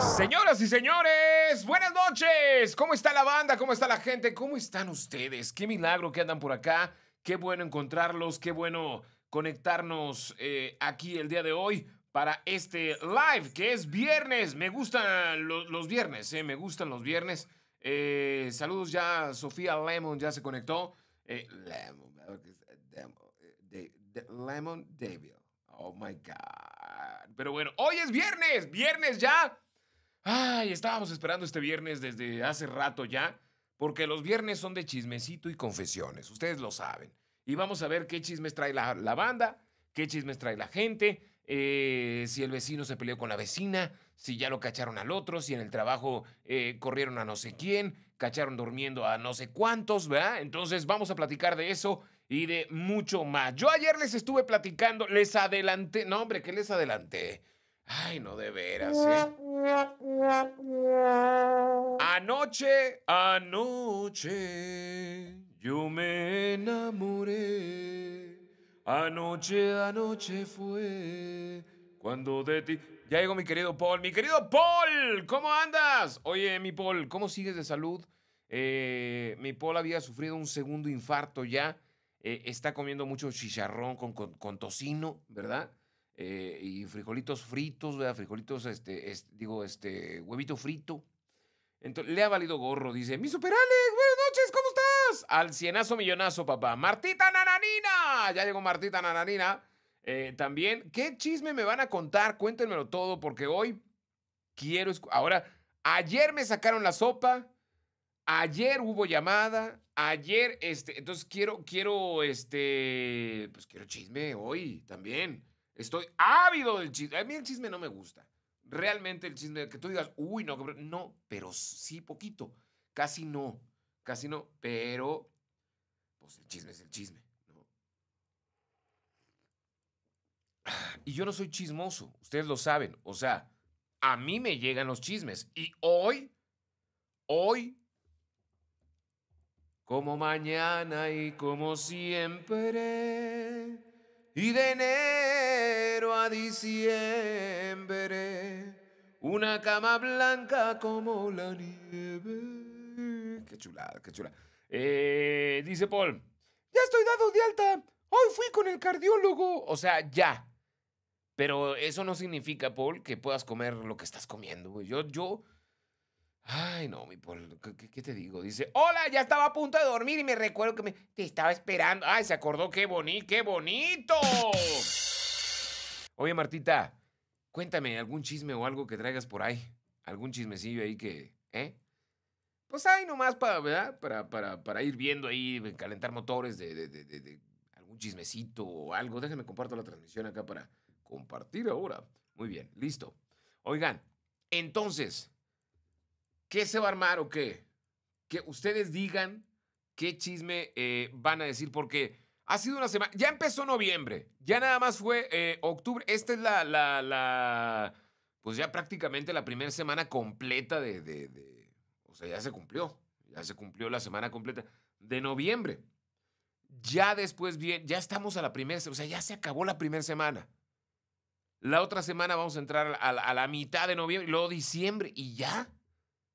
Señoras y señores, buenas noches. ¿Cómo está la banda? ¿Cómo está la gente? ¿Cómo están ustedes? Qué milagro que andan por acá. Qué bueno encontrarlos. Qué bueno conectarnos eh, aquí el día de hoy para este live que es viernes. Me gustan los, viernes, eh, me gustan los viernes. Eh, saludos ya, Sofía Lemon ya se conectó. Lemon, Lemon Devil. Oh my God. Pero bueno, hoy es viernes, viernes ya. Ay, estábamos esperando este viernes desde hace rato ya, porque los viernes son de chismecito y confesiones, ustedes lo saben. Y vamos a ver qué chismes trae la, banda, qué chismes trae la gente, eh, si el vecino se peleó con la vecina, si ya lo cacharon al otro, si en el trabajo eh, corrieron a no sé quién, cacharon durmiendo a no sé cuántos, ¿verdad? Entonces vamos a platicar de eso y de mucho más. Yo ayer les estuve platicando, les adelanté, no hombre, ¿qué les adelanté? Ay, no de veras, ¿eh? Anoche, anoche, yo me enamoré. Anoche, anoche fue cuando de ti... Ya llegó mi querido Paul. Mi querido Paul, ¿cómo andas? Oye, mi Paul, ¿cómo sigues de salud? Eh, mi Paul había sufrido un segundo infarto ya. Eh, está comiendo mucho chicharrón con tocino, ¿verdad? Eh, y frijolitos fritos, Frijolitos, este, digo, este, huevito frito. le ha valido gorro, dice, mi Alex, buenas noches, ¿cómo estás? Al cienazo millonazo, papá. Martita Nananina, ya llegó Martita Nananina. Eh, también, ¿qué chisme me van a contar? Cuéntenmelo todo, porque hoy quiero... Ahora, ayer me sacaron la sopa, ayer hubo llamada, ayer, este, entonces quiero, quiero, este, pues quiero chisme hoy también. Estoy ávido del chisme. A mí el chisme no me gusta. Realmente el chisme, que tú digas, uy, no, no, pero sí poquito. Casi no, casi no, pero pues el chisme es el chisme. Y yo no soy chismoso, ustedes lo saben. O sea, a mí me llegan los chismes. Y hoy, hoy, como mañana y como siempre, y de enero diciembre, una cama blanca como la nieve. Qué chulada, qué chulada. Eh, dice Paul, ya estoy dado de alta. Hoy fui con el cardiólogo. O sea, ya. Pero eso no significa, Paul, que puedas comer lo que estás comiendo. Yo, yo... Ay, no, mi Paul, ¿qué, te digo? Dice, hola, ya estaba a punto de dormir y me recuerdo que me... Te estaba esperando. Ay, se acordó, qué bonito, qué bonito. Oye, Martita, cuéntame algún chisme o algo que traigas por ahí. Algún chismecillo ahí que, ¿eh? Pues ahí nomás para, ¿verdad? Para, para, ir viendo ahí, calentar motores de, algún chismecito o algo. Déjenme comparto la transmisión acá para compartir ahora. Muy bien, listo. Oigan, entonces, ¿qué se va a armar o qué? Que ustedes digan qué chisme eh, van a decir, porque ha sido una semana. Ya empezó noviembre. Ya nada más fue eh, octubre. Esta es la, la, Pues ya prácticamente la primera semana completa de, O sea, ya se cumplió. Ya se cumplió la semana completa de noviembre. Ya después bien. Ya estamos a la primera. O sea, ya se acabó la primera semana. La otra semana vamos a entrar a, la, mitad de noviembre. luego diciembre. Y ya.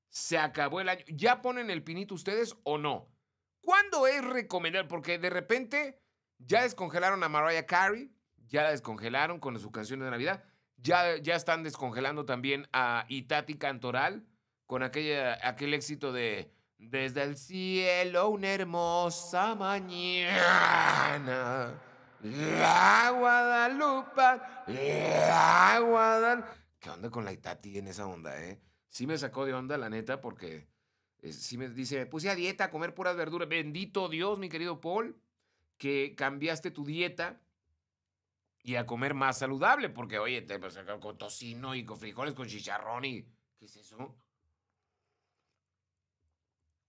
Se acabó el año. ¿Ya ponen el pinito ustedes o no? ¿Cuándo es recomendable? Porque de repente ya descongelaron a Mariah Carey, ya la descongelaron con su canción de Navidad. Ya, ya están descongelando también a Itati Cantoral con aquella, aquel éxito de Desde el cielo una hermosa mañana. La Guadalupe, la Guadalupe ¿Qué onda con la Itati en esa onda, eh? Sí me sacó de onda, la neta, porque eh, sí me dice, me puse a dieta a comer puras verduras. Bendito Dios, mi querido Paul que cambiaste tu dieta y a comer más saludable, porque oye, te vas pues, con tocino y con frijoles, con chicharrón y ¿qué es eso?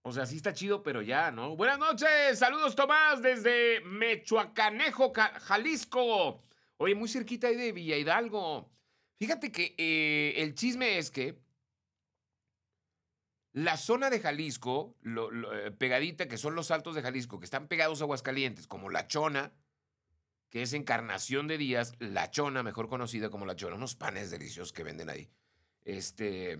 O sea, sí está chido, pero ya, ¿no? Buenas noches, saludos Tomás desde Mechuacanejo, Jalisco. Oye, muy cerquita ahí de Villa Hidalgo. Fíjate que eh, el chisme es que la zona de Jalisco, eh, pegadita, que son los altos de Jalisco, que están pegados a Aguascalientes, como La Chona, que es Encarnación de Díaz, La Chona, mejor conocida como La Chona, unos panes deliciosos que venden ahí. Este.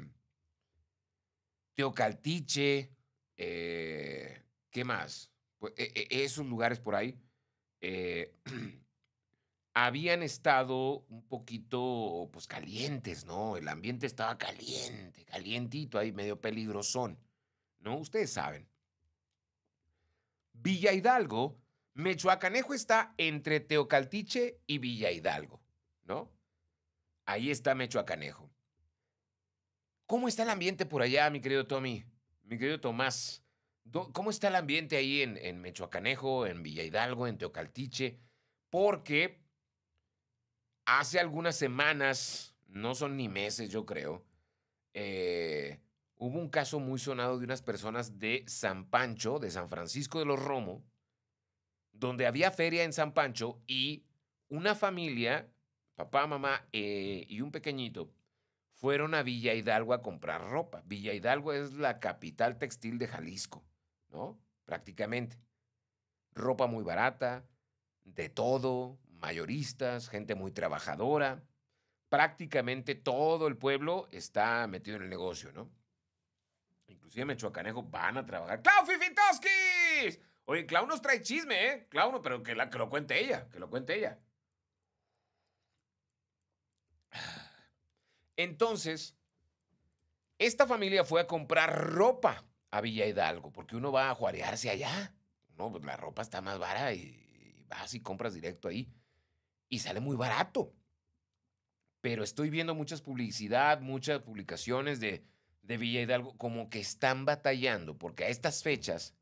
Teocaltiche, eh, ¿qué más? Pues, e, e, esos lugares por ahí. Eh, habían estado un poquito, pues calientes, ¿no? El ambiente estaba caliente, calientito, ahí medio peligrosón, ¿no? Ustedes saben. Villa Hidalgo, Mechoacanejo está entre Teocaltiche y Villa Hidalgo, ¿no? Ahí está Mechoacanejo. ¿Cómo está el ambiente por allá, mi querido Tommy? Mi querido Tomás, ¿cómo está el ambiente ahí en, en Mechoacanejo, en Villa Hidalgo, en Teocaltiche? Porque hace algunas semanas, no son ni meses yo creo, eh, hubo un caso muy sonado de unas personas de San Pancho, de San Francisco de los Romo, donde había feria en San Pancho y una familia, papá, mamá eh, y un pequeñito, fueron a Villa Hidalgo a comprar ropa. Villa Hidalgo es la capital textil de Jalisco, ¿no? Prácticamente. Ropa muy barata, de todo, mayoristas, gente muy trabajadora. Prácticamente todo el pueblo está metido en el negocio, ¿no? Inclusive Mechuacanejo van a trabajar. ¡Clau Fifitoskis! Oye, Clau nos trae chisme, ¿eh? Clau, pero que, lo cuente ella, que lo cuente ella. Entonces, esta familia fue a comprar ropa a Villa Hidalgo, porque uno va a juarearse allá. No, pues la ropa está más vara y vas y compras directo ahí y sale muy barato. Pero estoy viendo muchas publicidad, muchas publicaciones de, de Villa Hidalgo, como que están batallando, porque a estas fechas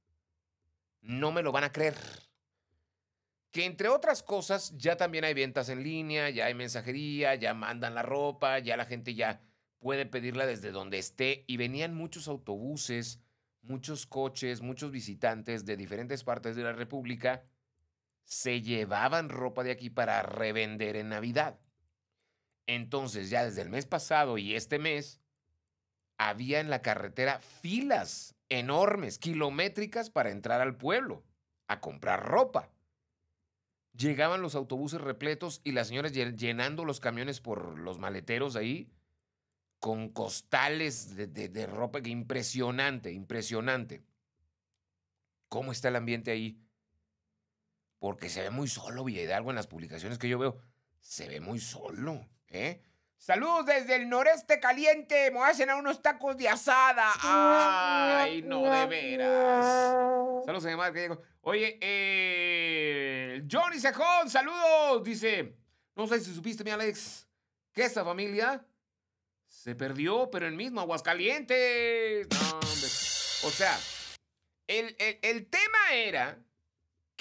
no me lo van a creer. Que entre otras cosas, ya también hay ventas en línea, ya hay mensajería, ya mandan la ropa, ya la gente ya puede pedirla desde donde esté. Y venían muchos autobuses, muchos coches, muchos visitantes de diferentes partes de la República se llevaban ropa de aquí para revender en Navidad. Entonces, ya desde el mes pasado y este mes, había en la carretera filas enormes, kilométricas, para entrar al pueblo a comprar ropa. Llegaban los autobuses repletos y las señoras llenando los camiones por los maleteros ahí con costales de, ropa. Impresionante, impresionante. ¿Cómo está el ambiente ahí? porque se ve muy solo Villa en las publicaciones que yo veo. Se ve muy solo, ¿eh? Saludos desde el noreste caliente. Me voy a unos tacos de asada. Ay, no, de veras. Saludos, madre Que Oye, eh, Johnny Sejón, saludos. Dice, no sé si supiste, mi Alex, que esa familia se perdió, pero en mismo Aguascalientes. No, o sea, el, el tema era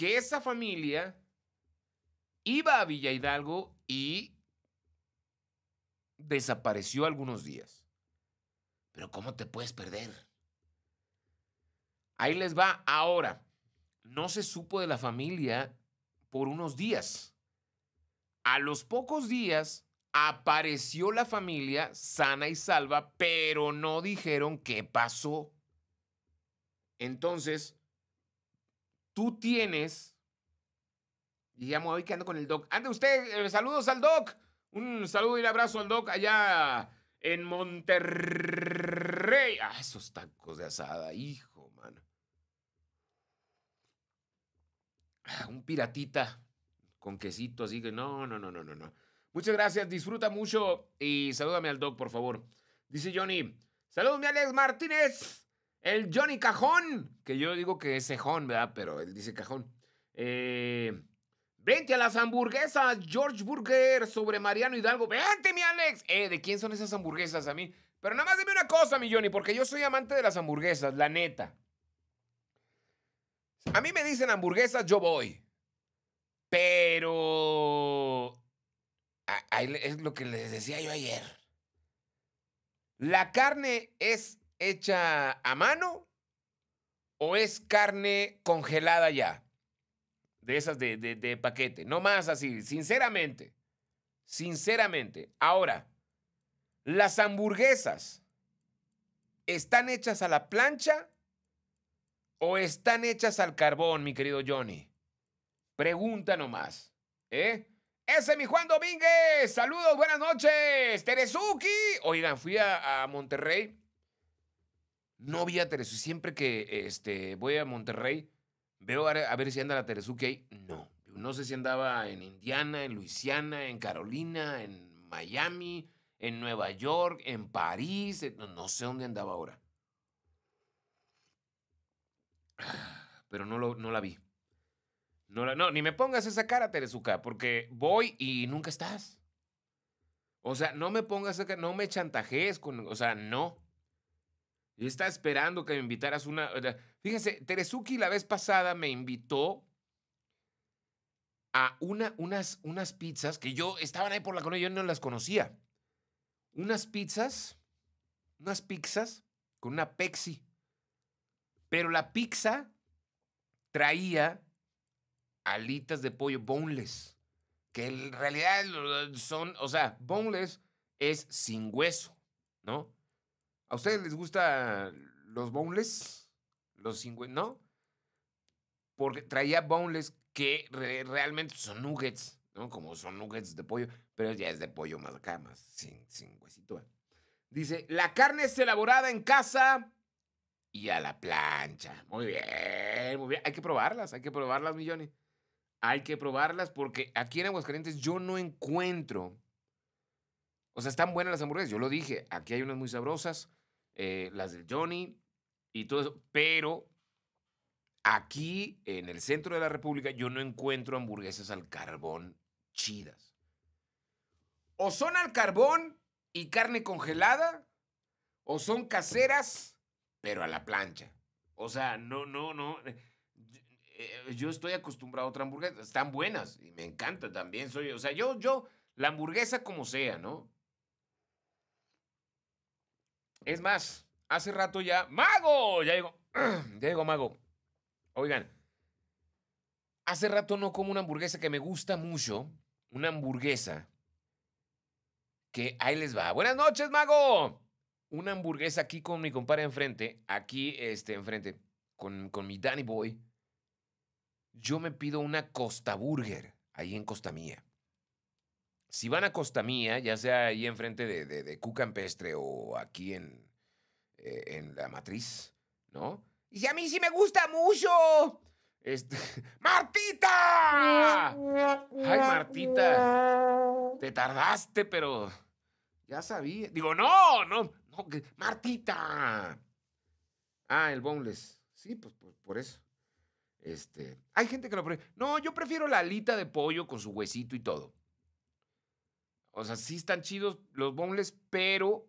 que esa familia iba a Villa Hidalgo y desapareció algunos días. Pero ¿cómo te puedes perder? Ahí les va ahora. No se supo de la familia por unos días. A los pocos días apareció la familia sana y salva, pero no dijeron qué pasó. Entonces, tú tienes. Y ya me voy quedando con el doc. Ande usted, eh, saludos al doc. Un saludo y un abrazo al doc allá en Monterrey. Ah, esos tacos de asada, hijo, mano. Ah, un piratita con quesito, así que no, no, no, no, no, no. Muchas gracias, disfruta mucho y salúdame al doc, por favor. Dice Johnny, saludos mi Alex Martínez. El Johnny Cajón, que yo digo que es cejón, ¿verdad? Pero él dice cajón. Eh, vente a las hamburguesas, George Burger, sobre Mariano Hidalgo. Vente, mi Alex. Eh, ¿de quién son esas hamburguesas a mí? Pero nada más dime una cosa, mi Johnny, porque yo soy amante de las hamburguesas, la neta. A mí me dicen hamburguesas, yo voy. Pero... es lo que les decía yo ayer. La carne es hecha a mano o es carne congelada ya? De esas de, paquete. No más así, sinceramente. Sinceramente. Ahora, las hamburguesas están hechas a la plancha o están hechas al carbón, mi querido Johnny? Pregunta nomás. ¿Eh? Ese mi Juan Domínguez. Saludos, buenas noches. Terezuki. Oigan, fui a Monterrey no vi a Teresuke. Siempre que este, voy a Monterrey, veo a, ver si anda la Teresuke ahí. No. No sé si andaba en Indiana, en Luisiana, en Carolina, en Miami, en Nueva York, en París. no sé dónde andaba ahora. Pero no, lo, no la vi. No, no, ni me pongas esa cara, Teresuka, porque voy y nunca estás. O sea, no me pongas acá, no me chantajees con. O sea, no. Y estaba esperando que me invitaras una. Fíjense, Teresuki la vez pasada me invitó a una, unas, unas pizzas que yo estaban ahí por la colonia, yo no las conocía. Unas pizzas, unas pizzas con una pexi. Pero la pizza traía alitas de pollo boneless, que en realidad son, o sea, boneless es sin hueso, ¿no? ¿A ustedes les gusta los boneless? Los 50, ¿no? Porque traía boneless que realmente son nuggets, ¿no? Como son nuggets de pollo, pero ya es de pollo más acá, más sin, huesito. ¿eh? Dice, la carne es elaborada en casa y a la plancha. Muy bien, muy bien. Hay que probarlas, hay que probarlas, millones. Hay que probarlas porque aquí en Aguascalientes yo no encuentro. O sea, están buenas las hamburguesas, yo lo dije. Aquí hay unas muy sabrosas. Eh, las del Johnny y todo eso. Pero aquí, en el centro de la República, yo no encuentro hamburguesas al carbón chidas. O son al carbón y carne congelada, o son caseras, pero a la plancha. O sea, no, no, no. Eh, eh, yo estoy acostumbrado a otra hamburguesa. Están buenas y me encanta también. Soy, o sea, yo, yo, la hamburguesa como sea, ¿no? Es más, hace rato ya. ¡Mago! Ya digo. Ya digo, mago. Oigan. Hace rato no como una hamburguesa que me gusta mucho. Una hamburguesa. Que ahí les va. Buenas noches, mago. Una hamburguesa aquí con mi compadre enfrente. Aquí, este, enfrente. Con, con mi Danny Boy. Yo me pido una Costa Burger. Ahí en Costa Mía si van a Costa Mía, ya sea ahí enfrente de, de, Cucampestre o aquí eh, en, La Matriz, ¿no? Y si a mí sí me gusta mucho. Este... ¡Martita! Ay, Martita. Te tardaste, pero ya sabía. Digo, no, no, no, Martita. Ah, el boneless. Sí, pues, pues, por eso. Este, hay gente que lo prefiere. No, yo prefiero la alita de pollo con su huesito y todo. O sea, sí están chidos los bongles, pero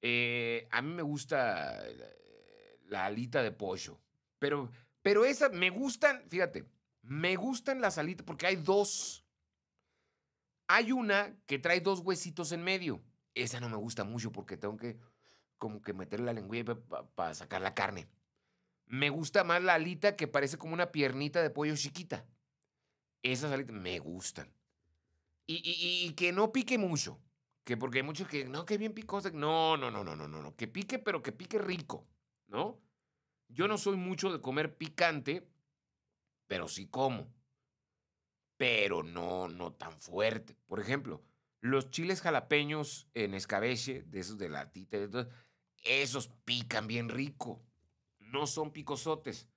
eh, a mí me gusta eh, la, alita de pollo. Pero, pero esa me gustan, fíjate, me gustan las alitas porque hay dos. Hay una que trae dos huesitos en medio. Esa no me gusta mucho porque tengo que como que meter la lengüilla para sacar la carne. Me gusta más la alita que parece como una piernita de pollo chiquita. Esas alitas me gustan y, que no pique mucho. Que porque hay muchos que, no, que bien picoso. No, no, no, no, no, no, no. Que pique, pero que pique rico, ¿no? Yo no soy mucho de comer picante, pero sí como. Pero no, no tan fuerte. Por ejemplo, los chiles jalapeños en escabeche, de esos de latita, de esos pican bien rico. No son picosotes.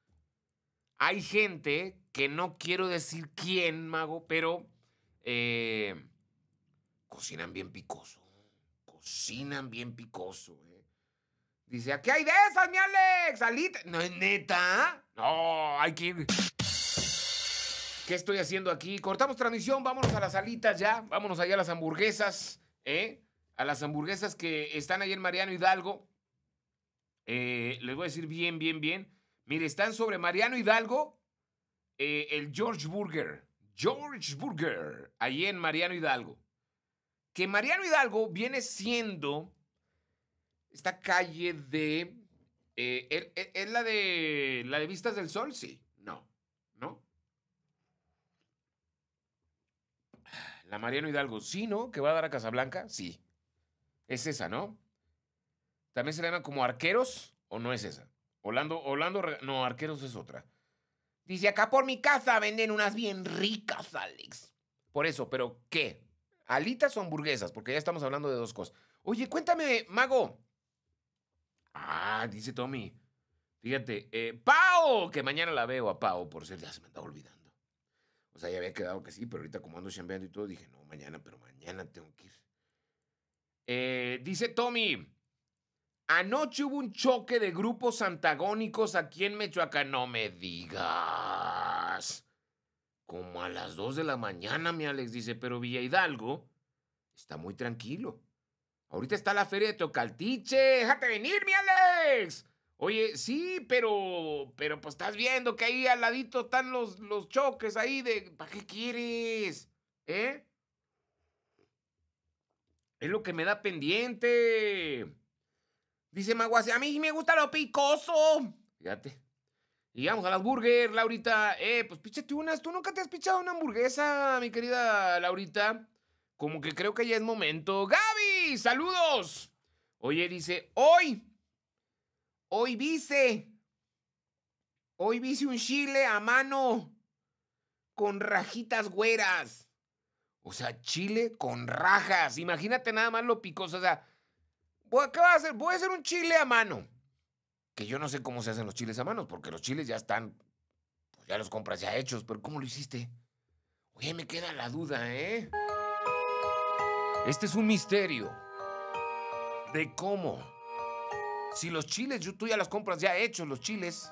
Hay gente que no quiero decir quién, mago, pero eh, cocinan bien picoso. Cocinan bien picoso. Eh. Dice, aquí hay de esas, mi Alex. Alita. No es neta. No, hay que... ¿Qué estoy haciendo aquí? Cortamos transmisión, vámonos a las alitas ya, vámonos allá a las hamburguesas, ¿eh? A las hamburguesas que están ahí en Mariano Hidalgo. les voy a decir bien, bien, bien. Mire, están sobre Mariano Hidalgo, el George Burger. George Burger, ahí en Mariano Hidalgo. Que Mariano Hidalgo viene siendo esta calle de... Eh, ¿Es la de la de Vistas del Sol? Sí. No. ¿No? La Mariano Hidalgo. Sí, ¿no? Que va a dar a Casablanca. Sí. Es esa, ¿no? También se le llama como arqueros o no es esa. Orlando, Orlando, no, arqueros es otra. Dice, acá por mi casa venden unas bien ricas, Alex. Por eso, pero ¿qué? ¿Alitas o hamburguesas? Porque ya estamos hablando de dos cosas. Oye, cuéntame, mago. Ah, dice Tommy. Fíjate, eh, Pau, que mañana la veo a Pau, por ser, ya se me andaba olvidando. O sea, ya había quedado que sí, pero ahorita como ando chambeando y todo, dije, no, mañana, pero mañana tengo que ir. Eh, dice Tommy, Anoche hubo un choque de grupos antagónicos aquí en Mechoaca, No me digas. Como a las 2 de la mañana, mi Alex dice, pero Villa Hidalgo está muy tranquilo. Ahorita está la feria de Tocaltiche. Déjate venir, mi Alex. Oye, sí, pero, pero pues estás viendo que ahí al ladito están los, los choques ahí de, ¿para qué quieres? ¿Eh? Es lo que me da pendiente. Dice Maguase, a mí me gusta lo picoso. Fíjate. Y vamos a las Laurita. Eh, pues píchate unas. Tú nunca te has pichado una hamburguesa, mi querida Laurita. Como que creo que ya es momento. ¡Gaby! ¡Saludos! Oye, dice, hoy. Hoy vice. Hoy vice un chile a mano con rajitas güeras. O sea, chile con rajas. Imagínate nada más lo picoso. O sea, voy, a hacer? un chile a mano. Que yo no sé cómo se hacen los chiles a mano, porque los chiles ya están, pues, ya los compras ya hechos, pero ¿cómo lo hiciste? Oye, me queda la duda, ¿eh? Este es un misterio de cómo. Si los chiles, tú ya los compras ya hechos, los chiles.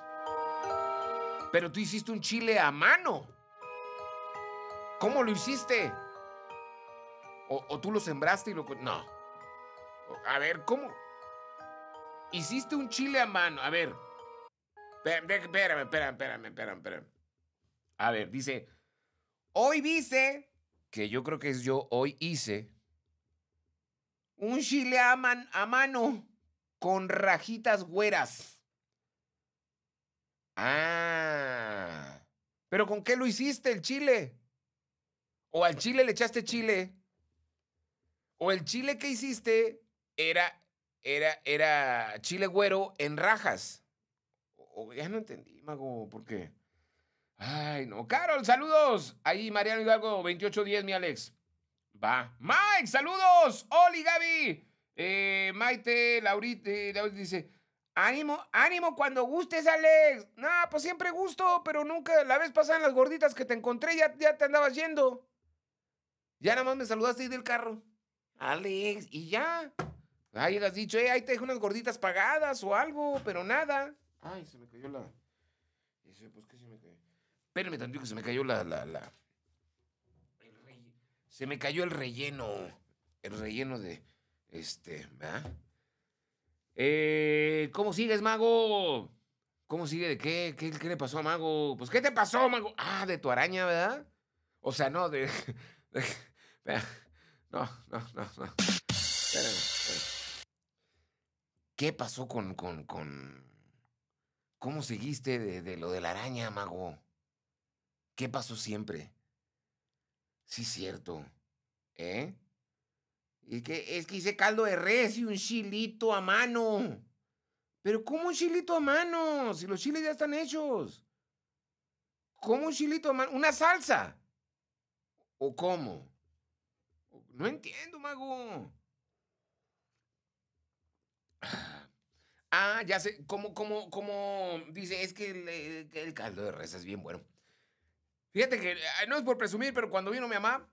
Pero tú hiciste un chile a mano. ¿Cómo lo hiciste? ¿O, o tú lo sembraste y lo... No. A ver, ¿cómo? Hiciste un chile a mano. A ver. Espérame, espérame, espérame, espérame, A ver, dice. Hoy dice. Que yo creo que es yo. Hoy hice. Un chile a, a mano. Con rajitas güeras. Ah. ¿Pero con qué lo hiciste el chile? ¿O al chile le echaste chile? ¿O el chile que hiciste era, era, era chile güero en rajas. O, ya no entendí, mago, ¿por qué? Ay, no. Carol, saludos. Ahí, Mariano Hidalgo, 2810, mi Alex. Va. Mike, saludos. Oli, Gaby. Eh, Maite, Laurita, eh, dice, ánimo, ánimo cuando gustes, Alex. Nah, pues siempre gusto, pero nunca, la vez pasan las gorditas que te encontré, ya, ya te andabas yendo. Ya nada más me saludaste ahí del carro. Alex, y ya. Ahí has dicho, eh, ahí te dejo unas gorditas pagadas o algo, pero nada. Ay, se me cayó la. Pues, ¿qué se me cayó? Espérame tantito que se me cayó la. la, la... El Se me cayó el relleno. El relleno de. Este, ¿verdad? Eh, ¿Cómo sigues, mago? ¿Cómo sigue? ¿De qué? qué? qué? le pasó a Mago? Pues, ¿qué te pasó, Mago? Ah, de tu araña, ¿verdad? O sea, no, de. no, no, no, no. Espérame, espérame. ¿Qué pasó con, con, con... ¿Cómo seguiste de, lo de la araña, mago? ¿Qué pasó siempre? Sí, cierto. ¿Eh? Es que, es que hice caldo de res y un chilito a mano. Pero ¿cómo un chilito a mano? Si los chiles ya están hechos. ¿Cómo un chilito a mano? ¿Una salsa? ¿O cómo? No entiendo, mago. Ah, ya sé, como, como, como dice, es que el, eh, caldo de res es bien bueno. Fíjate que, ah, no es por presumir, pero cuando vino mi mamá,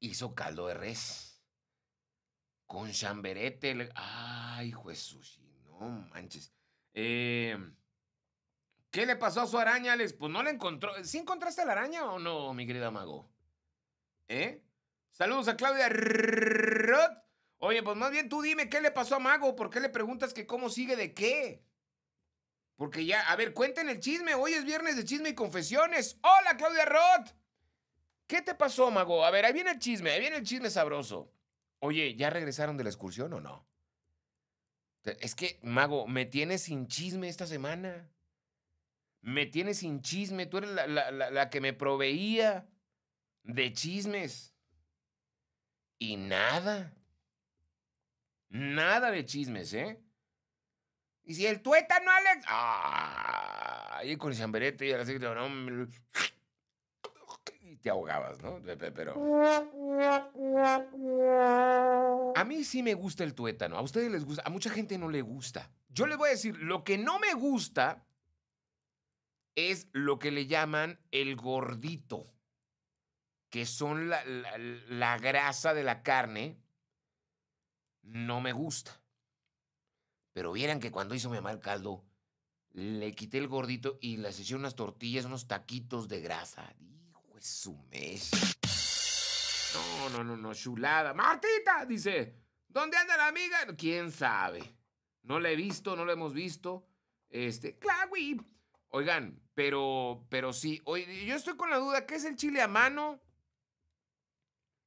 hizo caldo de res. Con chamberete. Ay, Jesús, no manches. Em, ¿Qué le pasó a su araña, les? Pues no la encontró. ¿Sí encontraste la araña o no, mi querida Mago? ¿Eh? Saludos a Claudia Roth. Oye, pues más bien tú dime qué le pasó a Mago, por qué le preguntas que cómo sigue de qué. Porque ya, a ver, cuenten el chisme. Hoy es viernes de chisme y confesiones. Hola, Claudia Roth. ¿Qué te pasó, Mago? A ver, ahí viene el chisme, ahí viene el chisme sabroso. Oye, ¿ya regresaron de la excursión o no? Es que, Mago, me tienes sin chisme esta semana. Me tienes sin chisme. Tú eres la, la que me proveía de chismes. Y nada. Nada de chismes, ¿eh? Y si el tuétano, Alex. ¡Ah! Ahí con el chamberete y así, no, y te ahogabas, ¿no? Pero. A mí sí me gusta el tuétano. A ustedes les gusta. A mucha gente no le gusta. Yo les voy a decir, lo que no me gusta es lo que le llaman el gordito, que son la grasa de la carne no me gusta. Pero vieran que cuando hizo mi mamá el caldo, le quité el gordito y le hice unas tortillas, unos taquitos de grasa. Hijo es su mes. No, no, no, no, chulada. Martita, dice, ¿dónde anda la amiga? ¿Quién sabe? No la he visto, no la hemos visto. Este, Clawi. Oigan, pero, pero sí, Oye, yo estoy con la duda, ¿qué es el chile a mano?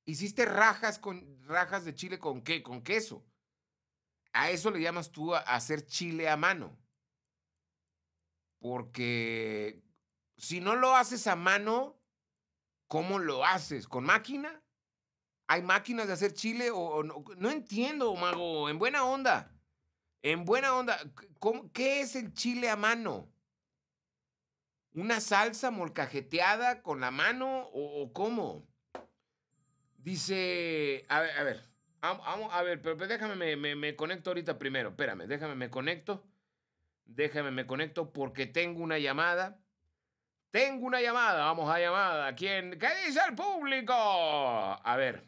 Hiciste rajas, con, rajas de chile con qué? Con queso. A eso le llamas tú a hacer chile a mano. Porque si no lo haces a mano, ¿cómo lo haces? ¿Con máquina? ¿Hay máquinas de hacer chile? O, no? entiendo, mago. En buena onda. En buena onda. ¿Qué es el chile a mano? ¿Una salsa molcajeteada con la mano o cómo? Dice, a ver, a ver, a ver, pero pues, déjame, me, conecto ahorita primero, espérame, déjame, me conecto, déjame, me conecto porque tengo una llamada. Tengo una llamada, vamos a llamada. ¿Quién? ¿Qué dice el público? A ver.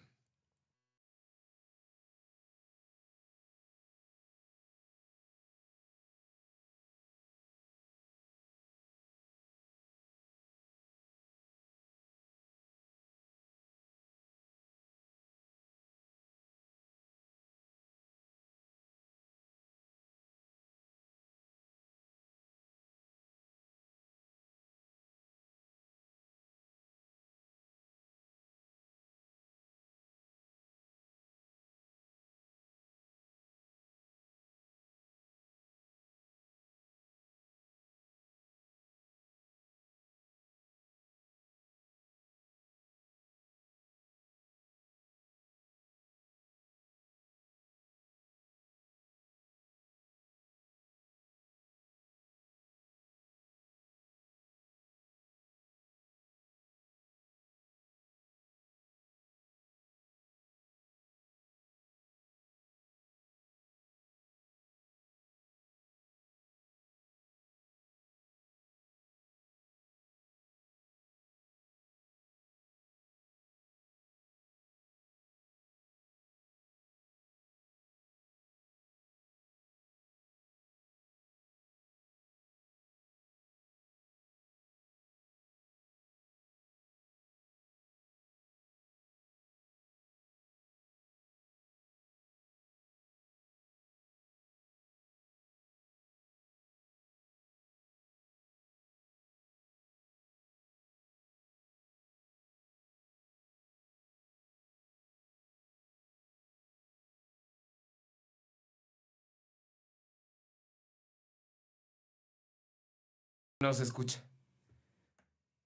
No se escucha.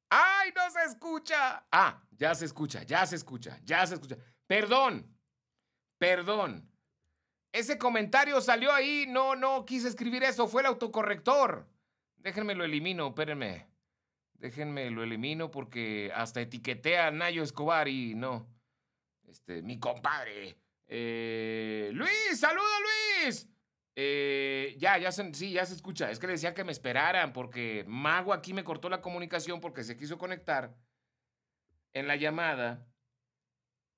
¡Ay, no se escucha! Ah, ya se escucha, ya se escucha, ya se escucha. Perdón, perdón. Ese comentario salió ahí. No, no quise escribir eso. Fue el autocorrector. Déjenme lo elimino, espérenme. Déjenme lo elimino porque hasta etiquetea a Nayo Escobar y no. Este, mi compadre. Eh, Luis, saludo Luis. Eh, ya, ya se, sí, ya se escucha. Es que le decía que me esperaran porque Mago aquí me cortó la comunicación porque se quiso conectar en la llamada,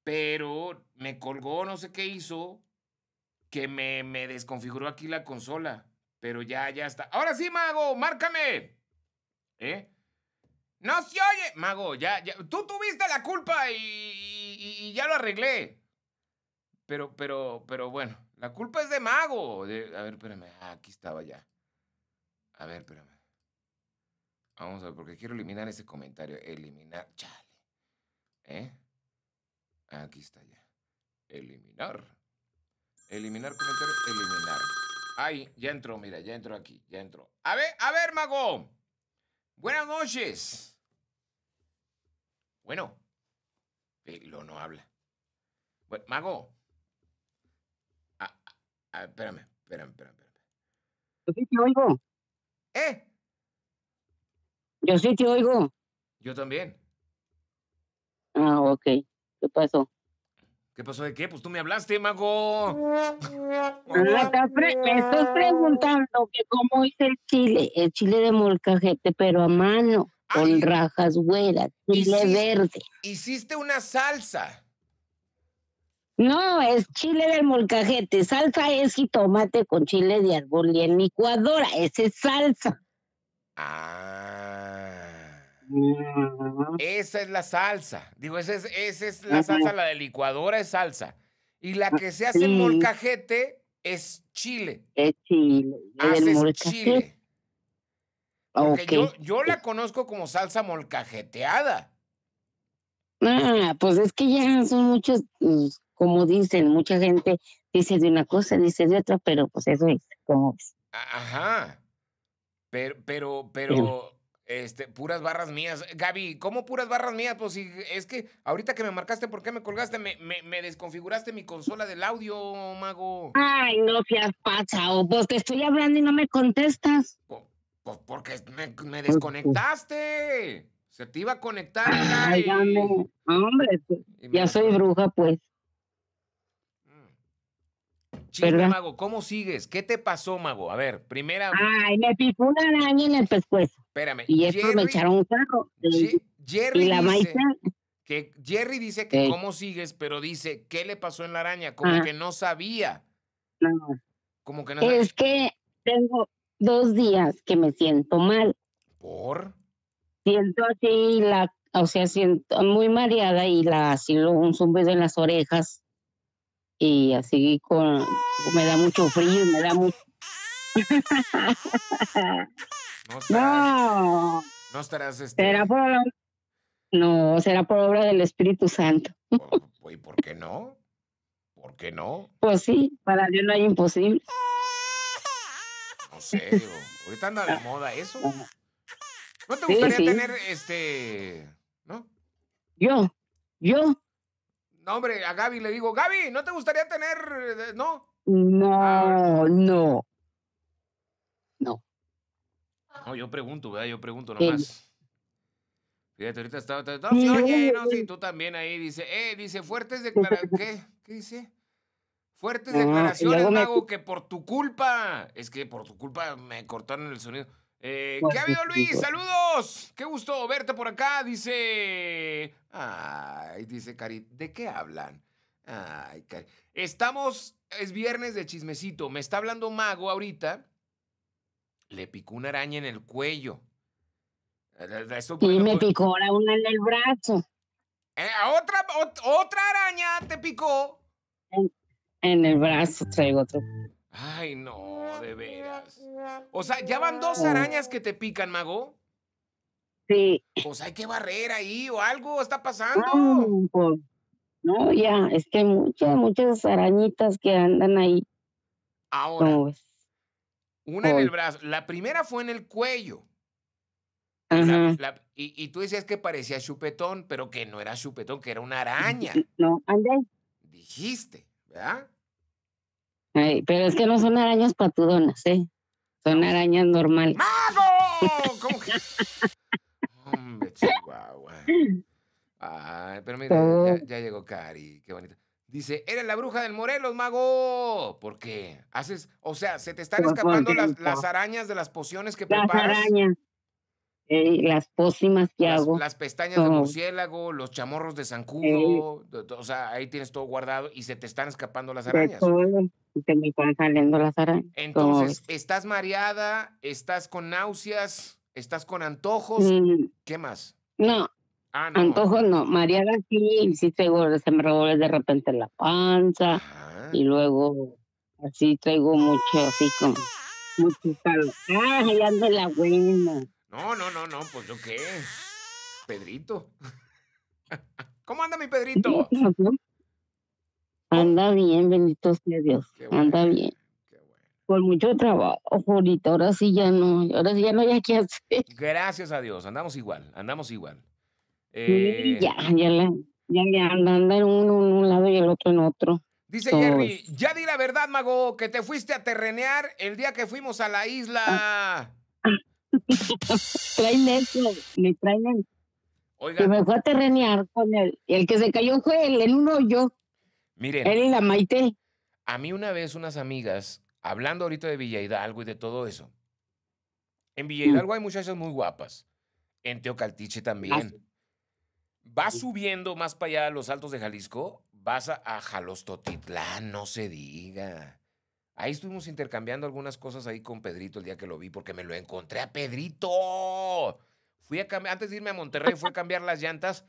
pero me colgó, no sé qué hizo, que me, me desconfiguró aquí la consola. Pero ya, ya está. Ahora sí, Mago, márcame. ¿Eh? No se oye. Mago, ya, ya. Tú tuviste la culpa y ya lo arreglé. Pero, pero, pero bueno. La culpa es de Mago. a ver, espérame. Ah, aquí estaba ya. A ver, espérame. Vamos a ver, porque quiero eliminar ese comentario. Eliminar. Chale. ¿Eh? Aquí está ya. Eliminar. Eliminar comentario. Eliminar. Ahí, ya entró, mira, ya entro aquí, ya entro. A ver, a ver, Mago. Buenas noches. Bueno. Lo no habla. Bueno, Mago espérame, espérame, espérame, Yo sí te oigo. ¿Eh? Yo sí te oigo. Yo también. Ah, ok. ¿Qué pasó? ¿Qué pasó de qué? Pues tú me hablaste, mago. Ah, me estás, preguntando que cómo hice el chile, el chile de molcajete, pero a mano, con rajas güeras, chile verde. Hiciste una salsa. No, es chile del molcajete. Salsa es y tomate con chile de árbol y en licuadora. Esa es salsa. Ah. Mm. Esa es la salsa. Digo, esa es, es la salsa, la de licuadora es salsa. Y la ah, que se hace en molcajete es chile. Es chile. Haces chile. yo, yo la conozco como salsa molcajeteada. Ah, pues es que ya son muchos pues, como dicen, mucha gente dice de una cosa, dice de otra, pero pues eso es como Ajá. Pero, pero, pero, este, puras barras mías. Gaby, ¿cómo puras barras mías? Pues si es que ahorita que me marcaste, ¿por qué me colgaste? Me, desconfiguraste mi consola del audio, mago. Ay, no seas pasado. Pues te estoy hablando y no me contestas. Pues porque me, pues, pues. desconectaste. Se te iba a conectar. Ay, Hombre, ya soy bruja, pues. Pero Mago, ¿cómo sigues? ¿Qué te pasó, Mago? A ver, primera. Ay, me picó una araña en el pescuezo. Espérame. Y es me echaron un carro. Sí, Jerry dice que Jerry dice que cómo sigues, pero dice, ¿qué le pasó en la araña? Como ah. que no sabía. No. Como que no sabía. Es que tengo dos días que me siento mal. ¿Por? Siento así la, o sea, siento muy mareada y la así un zumbido en las orejas y así con me da mucho frío, me da mucho... no, estarás, no, este Será por, no, será por obra del Espíritu Santo. Oh, ¿Y por qué no? ¿Por qué no? Pues sí, para Dios no hay imposible. No sé, ahorita anda de moda eso. Ah. ¿No te gustaría tener este, no? Yo, yo, no, hombre, a Gaby le digo, Gaby, ¿no te gustaría tener, eh, no? Ah, no, no. No. No, yo pregunto, ¿verdad? Yo pregunto nomás. Fíjate, ahorita estaba... no, sí, oye, no, sí, tú también ahí. Dice, eh, dice, fuertes declaraciones... ¿Qué? ¿Qué dice? Fuertes ah, declaraciones, hago que por tu culpa... Es que por tu culpa me cortaron el sonido. Eh, ¿Qué ha habido, Luis? ¡Saludos! ¡Qué gusto verte por acá! Dice. Ay, dice Cari, ¿de qué hablan? Ay, Cari. Estamos. Es viernes de chismecito. Me está hablando Mago ahorita. Le picó una araña en el cuello. y eh, me pues picó ahora una en el brazo. Eh, otra, otra araña te picó. En, en el brazo traigo otro. Ay, no, de veras. O sea, ya van dos arañas que te pican, mago. Sí. Pues hay que barrer ahí o algo está pasando. No, pues, ya, es que hay muchas, muchas arañitas que andan ahí. Ahora. una en el brazo. La primera fue en el cuello. y, y, tú decías que parecía chupetón, pero que no era chupetón, que era una araña. No, andé. Dijiste, ¿verdad? Ay, pero es que no son arañas patudonas, ¿eh? Son arañas normales. ¡Mago! ¿Cómo que? Hombre, chihuahua. Ay, pero mira, ya, llegó Cari, qué bonito. Dice, eres la bruja del Morelos, mago. ¿Por qué? Haces, o sea, se te están pues, escapando las, arañas de las pociones que las Arañas. las pócimas que hago. Las pestañas de murciélago, los chamorros de zancudo, o sea, ahí tienes todo guardado y se te están escapando las arañas se me están saliendo las Entonces, ¿estás mareada? ¿Estás con náuseas? ¿Estás con antojos? Mm. ¿Qué más? No. Ah, antojos no. Mareada sí, sí tengo se me revuelve de repente la panza y luego así traigo mucho, así como mucho calor. la buena! No, no, no, no, pues yo qué. Pedrito. ¿Cómo anda mi Pedrito? Anda bien, bendito sea Dios. Anda bien. Con mucho trabajo, ahorita, ahora sí ya no, ahora sí ya no hay que hacer. Gracias a Dios, andamos igual, andamos igual. Eh, ya, ya, la, anda, en un lado y el otro en otro. Dice Jerry, ya di la verdad, mago, que te fuiste a terrenear el día que fuimos a la isla. Ah. traen eso, me traen. Oiga. Que me fue a terrenear con él. El que se cayó fue él, en un hoyo. Miren. la Maite. A mí una vez unas amigas, hablando ahorita de Villa Hidalgo y de todo eso, en Villa mm. Hidalgo hay muchachas muy guapas. En Teocaltiche también. Ah, vas subiendo más para allá a los altos de Jalisco, vas a, Jalostotitlán, no se diga. Ahí estuvimos intercambiando algunas cosas ahí con Pedrito el día que lo vi, porque me lo encontré a Pedrito. Fui a antes de irme a Monterrey, fue a cambiar las llantas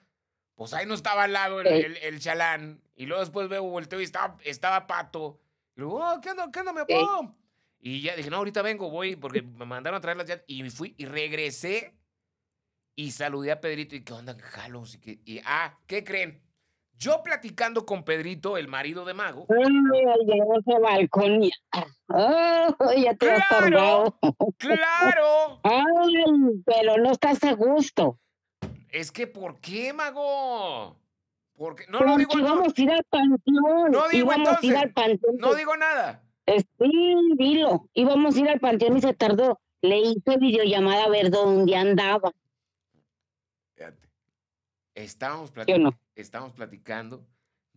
pues ahí no estaba al lado el, chalán. Y luego después veo, volteo y estaba, estaba Pato. Y luego, oh, ¿qué ando? qué onda, mi papá? Y ya dije, no, ahorita vengo, voy, porque me mandaron a traer las llantas. Y fui y regresé y saludé a Pedrito. ¿Y qué onda, jalos? Y, y ah, ¿qué creen? Yo platicando con Pedrito, el marido de Mago. llegó ese balcón y ya te ¡Claro! ¡Claro! Ay, pero no estás a gusto. Es que, ¿por qué, mago? Porque no lo digo. Íbamos No digo entonces. No digo nada. Eh, sí, dilo. Íbamos a ir al panteón y se tardó. Le hice videollamada a ver dónde andaba. Fíjate. Estábamos, platicando.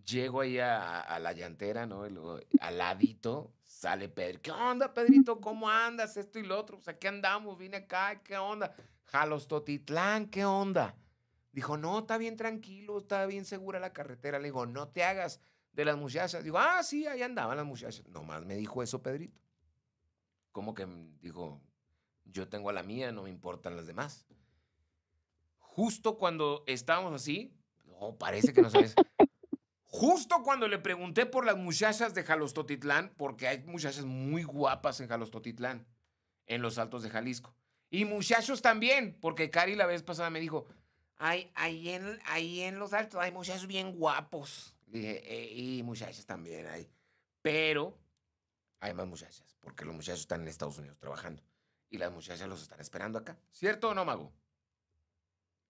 Llego ahí a, la llantera, ¿no? Y al ladito sale Pedro. ¿Qué onda, Pedrito? ¿Cómo andas? Esto y lo otro. O sea, ¿qué andamos? Vine acá. ¿Qué onda? Jalostotitlán, ¿qué onda? Dijo, no, está bien tranquilo, está bien segura la carretera. Le digo, no te hagas de las muchachas. Digo, ah, sí, ahí andaban las muchachas. Nomás me dijo eso Pedrito. Como que dijo, yo tengo a la mía, no me importan las demás. Justo cuando estábamos así, no, parece que no sabes. Justo cuando le pregunté por las muchachas de Jalostotitlán, porque hay muchachas muy guapas en Jalostotitlán, en los Altos de Jalisco. Y muchachos también, porque Cari la vez pasada me dijo, ahí, en, ahí en Los Altos hay muchachos bien guapos. Eh, y muchachas también hay. Pero hay más muchachas, porque los muchachos están en Estados Unidos trabajando. Y las muchachas los están esperando acá. ¿Cierto o no, Mago?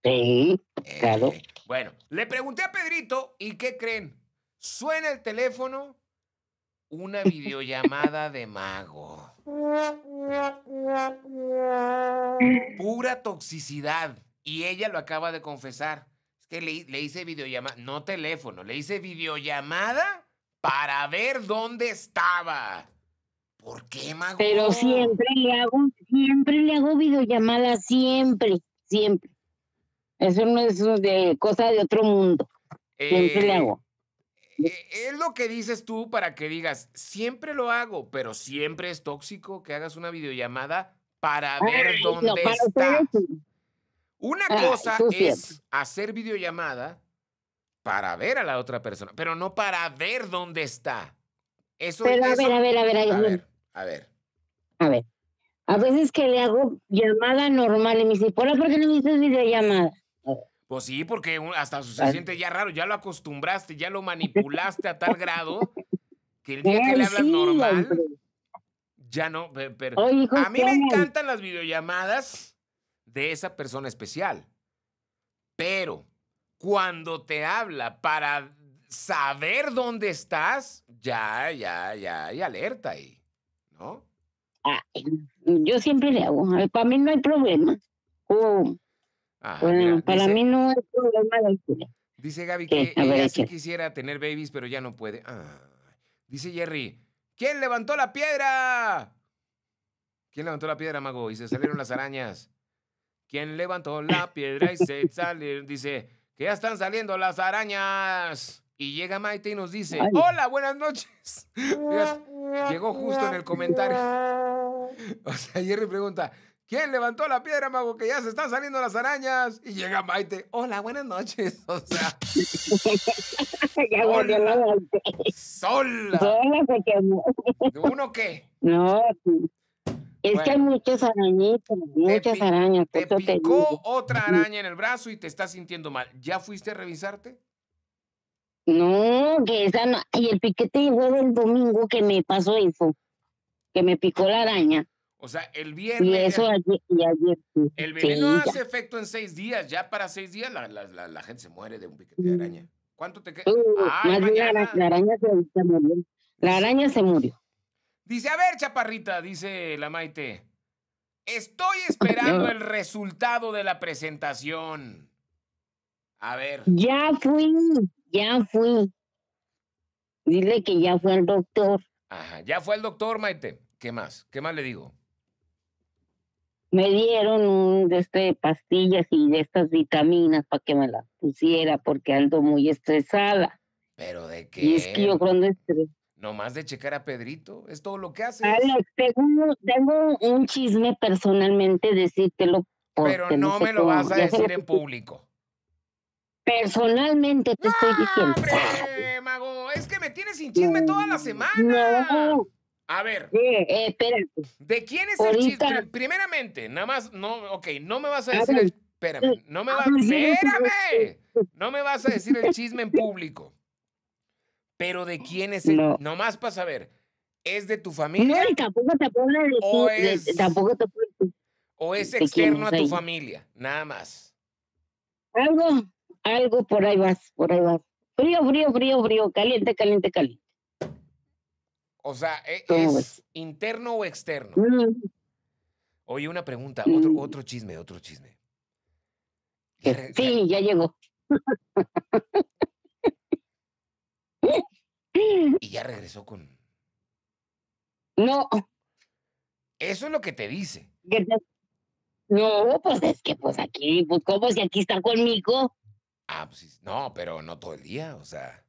Sí, eh, Bueno, le pregunté a Pedrito, ¿y qué creen? Suena el teléfono, una videollamada de Mago. Pura toxicidad. Y ella lo acaba de confesar. Es que le, le hice videollamada, no teléfono, le hice videollamada para ver dónde estaba. ¿Por qué, Mago? Pero siempre le hago, siempre le hago siempre, siempre. Eso no es de cosa de otro mundo. Siempre le eh, hago. Eh, es lo que dices tú para que digas, siempre lo hago, pero siempre es tóxico que hagas una videollamada para ver dónde está. Una ah, cosa es hacer videollamada para ver a la otra persona, pero no para ver dónde está. Eso es a, ver, a ver, a ver, a ver. A ver. A ver. A veces que le hago llamada normal y me dice, ¿por qué no me dices videollamada? Pues sí, porque hasta se siente ya raro, ya lo acostumbraste, ya lo manipulaste a tal grado que el día que le hablas normal, ya no. Pero, a mí me encantan las videollamadas de esa persona especial. Pero cuando te habla para saber dónde estás, ya, ya, ya, y alerta ahí, ¿no? Ah, yo siempre le hago, para mí no hay problema. bueno, ah, para mí no hay problema. Dice Gaby que ella sí quisiera tener babies, pero ya no puede. Ah. Dice Jerry, ¿quién levantó la piedra? ¿Quién levantó la piedra, mago? Y se salieron las arañas. Quién levantó la piedra y se sale dice, que ya están saliendo las arañas. Y llega Maite y nos dice, hola, buenas noches. Llegó justo en el comentario. O sea, Jerry pregunta, ¿quién levantó la piedra, mago? Que ya se están saliendo las arañas. Y llega Maite, hola, buenas noches. O sea, sol hola. La ¿Uno qué? No, es que hay muchas arañitas, muchas arañas. Te picó otra araña en el brazo y te estás sintiendo mal. ¿Ya fuiste a revisarte? No, que esa Y el piquete fue del domingo que me pasó eso, que me picó la araña. O sea, el viernes. Y eso ayer, y ayer El veneno hace efecto en seis días. Ya para seis días la, la, la, gente se muere de un piquete de araña. ¿Cuánto te queda? Uh, se, La araña se murió. Dice, a ver, chaparrita, dice la Maite. Estoy esperando el resultado de la presentación. A ver. Ya fui, ya fui. Dile que ya fue el doctor. Ajá, ya fue el doctor, Maite. ¿Qué más? ¿Qué más le digo? Me dieron un de este, pastillas y de estas vitaminas para que me las pusiera porque ando muy estresada. ¿Pero de qué? Y es que yo cuando estrés Nomás de checar a Pedrito, es todo lo que hace. Alex, tengo, un chisme personalmente, decírtelo. Pero no, me lo vas a decir en público. Personalmente te estoy diciendo. mago! Es que me tienes sin chisme toda la mm, semana. A ver. Eh, ¿De quién es el chisme? Primeramente, nada más, no, ok, no me vas a decir el. Espérame, no me vas. ¡Espérame! No me vas a decir el chisme en público. Pero de quién es el... No. Nomás para saber, ¿es de tu familia? No, y tampoco te puedo decir, o es, tampoco o es externo a tu familia, nada más. Algo, algo por ahí vas, por ahí vas. Frío, frío, frío, frío, caliente, caliente, caliente. O sea, ¿e, ¿es, interno o externo? Mm. Oye, una pregunta, otro, mm. otro chisme, otro chisme. Sí, ya llegó. Y ya regresó con. No. Eso es lo que te dice. No, pues es que pues aquí, pues ¿cómo si aquí está conmigo? Ah, pues sí. No, pero no todo el día, o sea,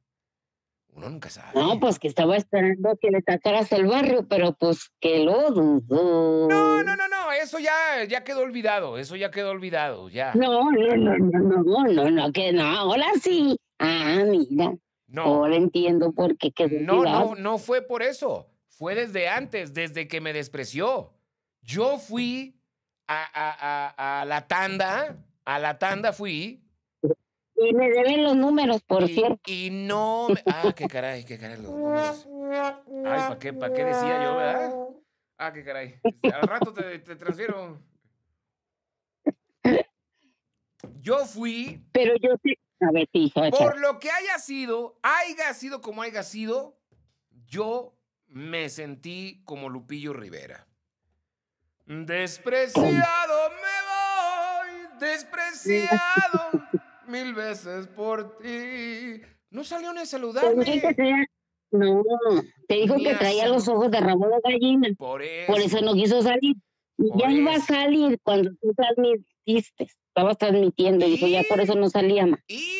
uno nunca sabe. No, pues que estaba esperando que le sacaras el barrio, pero pues que lo dudó. No, no, no, no, eso ya, ya quedó olvidado, eso ya quedó olvidado, ya. No, no, no, no, no, no, no, que no, ahora sí. Ah, mira. No. lo entiendo por qué No, no, no fue por eso. Fue desde antes, desde que me despreció. Yo fui a, a, a, a la tanda, a la tanda fui. Y me deben los números, por cierto. Y no Ah, qué caray, qué caray los números. Ay, ¿para qué, pa qué decía yo, verdad? Ah, qué caray. Al rato te, te transfiero. Yo fui. Pero yo sí. Por lo que haya sido, haya sido como haya sido, yo me sentí como Lupillo Rivera. Despreciado me voy, despreciado mil veces por ti. No salió ni a pues saludarme. No, te dijo que traía los ojos de Ramón de gallina. Por eso. no quiso salir. ya iba a salir cuando tú saliste. Estaba transmitiendo, ¿Y? dijo, ya por eso no salía ¿Y?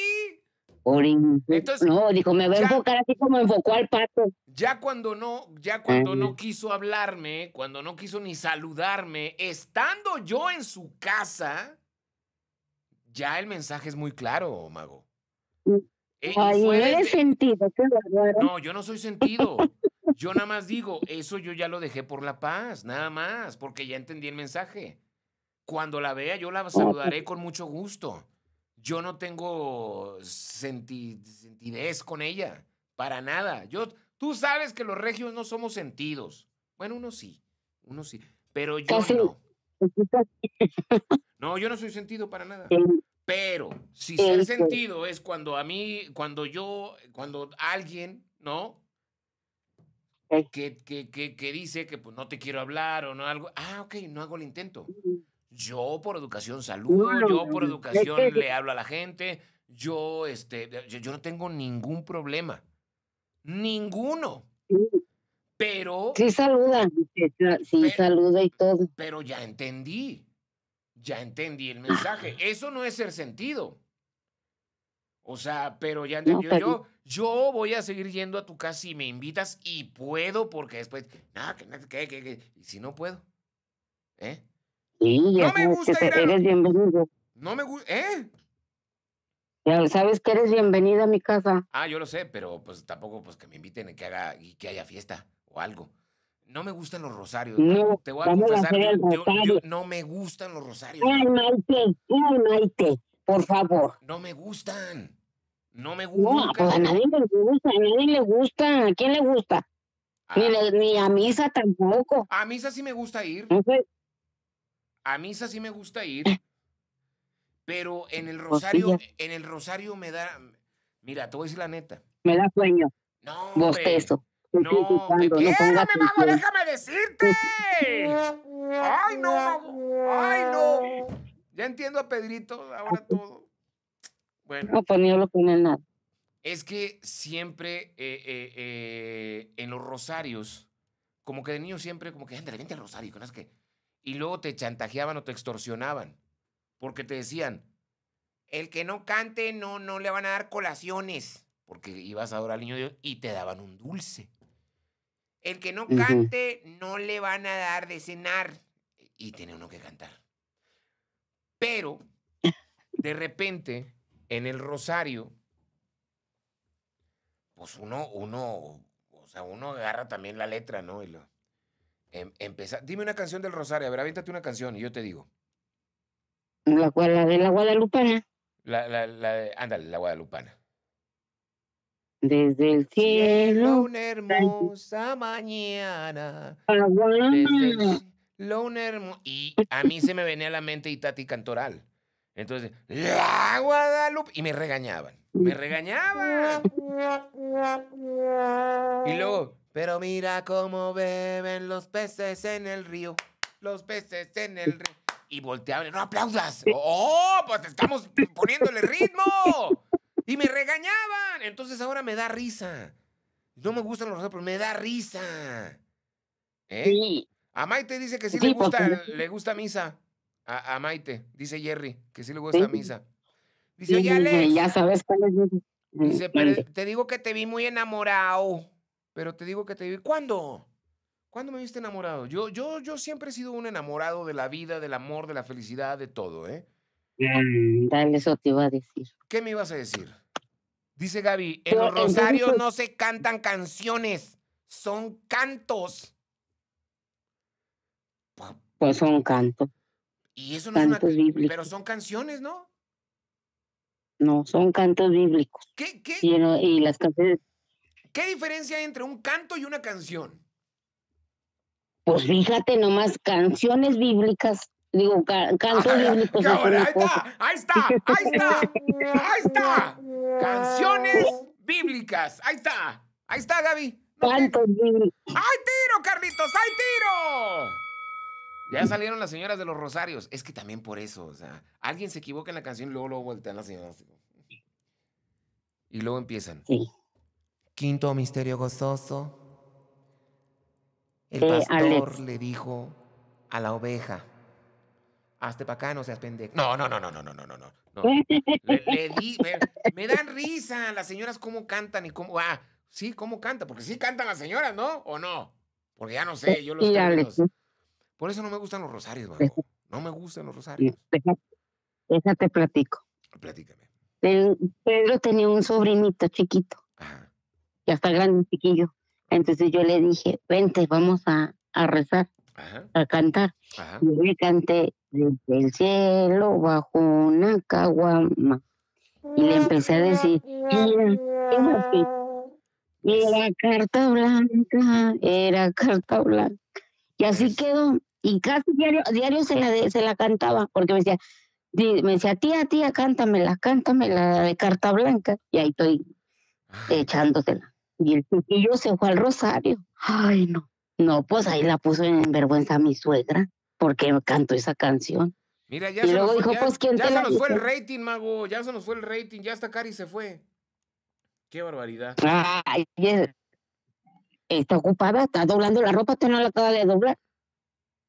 no, dijo, me voy a enfocar así como enfocó al pato. Ya cuando no, ya cuando no quiso hablarme, cuando no quiso ni saludarme, estando yo en su casa, ya el mensaje es muy claro, Mago. Mm. E, no sentido, No, yo no soy sentido. Yo nada más digo, eso yo ya lo dejé por la paz, nada más, porque ya entendí el mensaje. Cuando la vea, yo la saludaré con mucho gusto. Yo no tengo senti sentidez con ella, para nada. Yo, tú sabes que los regios no somos sentidos. Bueno, uno sí, uno sí, pero yo no. No, yo no soy sentido para nada. Pero si ser sentido es cuando a mí, cuando yo, cuando alguien, ¿no? Que, que, que, que, dice que pues no te quiero hablar o no algo. Ah, ok, no hago el intento. Yo por educación saludo, yo por educación le hablo a la gente, yo, este, yo, no tengo ningún problema. Ninguno. Pero. Sí, saluda. Sí, saluda y todo. Pero ya entendí. Ya entendí el ah. mensaje. Eso no es el sentido. O sea, pero ya entendí. Yo, yo voy a seguir yendo a tu casa si me invitas y puedo, porque después. Nada, que, que, si no puedo. ¿Eh? Sí, no ya me que eres bienvenido. No me gusta, ¿eh? Ya sabes que eres bienvenido a mi casa. Ah, yo lo sé, pero pues tampoco pues que me inviten y que haga y que haya fiesta o algo. No me gustan los rosarios. No, te voy a confesar, no me gustan los rosarios. por favor. No me gustan. No me pues, gustan. No, a nadie le gusta, a nadie le gusta. ¿A quién le gusta? Ni, ah. ni, a misa tampoco. A misa sí me gusta ir. sé a misa sí me gusta ir, eh. pero en el pues rosario, en el rosario me da, mira, te voy a decir la neta. Me da sueño. No, bostezo. No, me mamá. déjame decirte. Ay, no, ay, no. Ya entiendo a Pedrito, ahora todo. Bueno. No, ponía, pues lo con nada. Es que siempre eh, eh, en los rosarios, como que de niño siempre, como que, gente, le vente al rosario, que no que y luego te chantajeaban o te extorsionaban, porque te decían, el que no cante no, no le van a dar colaciones, porque ibas a adorar al niño Dios y te daban un dulce. El que no cante no le van a dar de cenar y tiene uno que cantar. Pero, de repente, en el rosario, pues uno, uno, o sea, uno agarra también la letra, ¿no? Em, empezar. Dime una canción del Rosario. A ver, aviéntate una canción y yo te digo. La, la de la Guadalupana. La, la, ándale, la Guadalupana. Desde el cielo. Una hermosa mañana. Lo una Y a mí se me venía a la mente Itati Cantoral. Entonces, la Guadalupe. Y me regañaban. Me regañaban. Y luego, pero mira cómo beben los peces en el río. Los peces en el río. Y volteable no aplaudas. ¡Oh! Pues estamos poniéndole ritmo. Y me regañaban. Entonces ahora me da risa. No me gustan los pero me da risa. ¿Eh? Sí. A Maite dice que sí, le pues, gusta, le gusta misa. A, Maite, dice Jerry, que sí le gusta misa. Dice, oye, Alex. Ya sabes cuál es. Dice, pero te digo que te vi muy enamorado. Pero te digo que te digo, ¿cuándo? ¿Cuándo me viste enamorado? Yo, yo, yo siempre he sido un enamorado de la vida, del amor, de la felicidad, de todo, ¿eh? Mm, dale, eso te iba a decir. ¿Qué me ibas a decir? Dice Gaby, en los rosarios no se cantan canciones, son cantos. Pues son cantos. Y eso no cantos es una... bíblicos. Pero son canciones, ¿no? No, son cantos bíblicos. ¿Qué? y las canciones ¿Qué diferencia hay entre un canto y una canción? Pues fíjate nomás, canciones bíblicas. Digo, cantos ah, ahí está, ahí está, ahí está, ahí está. Canciones bíblicas. Ahí está, ahí está, Gaby. cantos bíblicos. ¡Ay, tiro, Carlitos! ¡Ay, tiro! Ya salieron las señoras de los rosarios. Es que también por eso, o sea, alguien se equivoca en la canción y luego, luego voltean las señoras. Y luego empiezan. Sí. Quinto misterio gozoso. El eh, pastor le dijo a la oveja, hazte para acá, no seas pendejo. No, no, no, no, no, no, no, no. me, dan risa las señoras cómo cantan y cómo, ah, sí, cómo cantan, porque sí cantan las señoras, ¿no? ¿O no? Porque ya no sé, yo los Por eso no me gustan los rosarios, güey. Pues no me gustan los rosarios. Esa te platico. Platícame. Pedro tenía un sobrinito chiquito ya está grande, chiquillo. Entonces yo le dije, vente, vamos a, rezar, a cantar. Y yo canté desde el cielo bajo una caguama. Y le empecé a decir, era carta blanca, era carta blanca. Y así quedó. Y casi diario, diario se, la se la cantaba, porque me decía, me decía, tía, tía, cántamela, cántamela de carta blanca. Y ahí estoy echándosela. Y el chiquillo se fue al Rosario. Ay, no. No, pues ahí la puso en vergüenza mi suegra, porque cantó esa canción. Mira, ya y se luego nos dijo, ya, pues, ya se nos fue el rating, mago. Ya se nos fue el rating. Ya hasta Cari se fue. Qué barbaridad. Ay, está ocupada, está doblando la ropa, está no la acaba de doblar.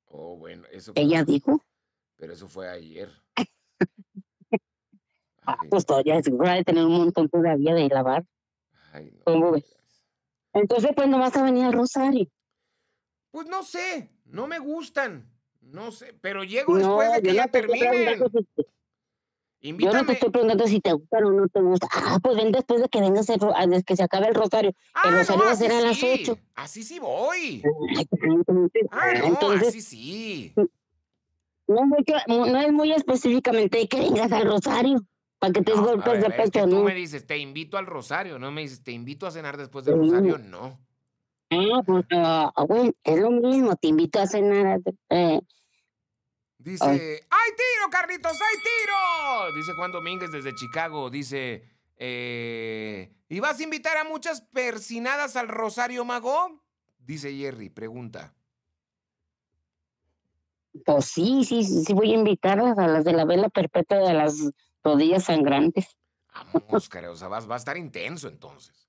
Oh, bueno, eso. Fue Ella dijo. Pero eso fue ayer. ah, pues todavía se de tener un montón todavía de lavar. Ay, no. ¿Cómo ves? Entonces, pues no vas a venir al Rosario. Pues no sé, no me gustan. No sé, pero llego después de que ya termine. terminen. Yo no te estoy preguntando si te gustan o no te gusta. Ah, pues ven después de que vengas el, que se acabe el rosario. Ah, el rosario no, va a ser a las 8. Así sí voy. Pues, ah, no, entonces, así sí. no es muy específicamente que vengas al rosario. Para que te des golpes de pecho, Tú me dices, te invito al rosario, no me dices, te invito a cenar después del rosario, no. Ah, pues, ah, ah, es lo mismo, te invito a cenar. Eh. Dice, ¡ay, tiro, Carlitos, hay tiro! Dice Juan Domínguez desde Chicago, dice, eh, ¿y vas a invitar a muchas persinadas al rosario, mago? Dice Jerry, pregunta. Pues sí, sí, sí, voy a invitarlas a las de la vela perpetua de las rodillas sangrantes. Vamos, creo, o sea, va, a estar intenso entonces.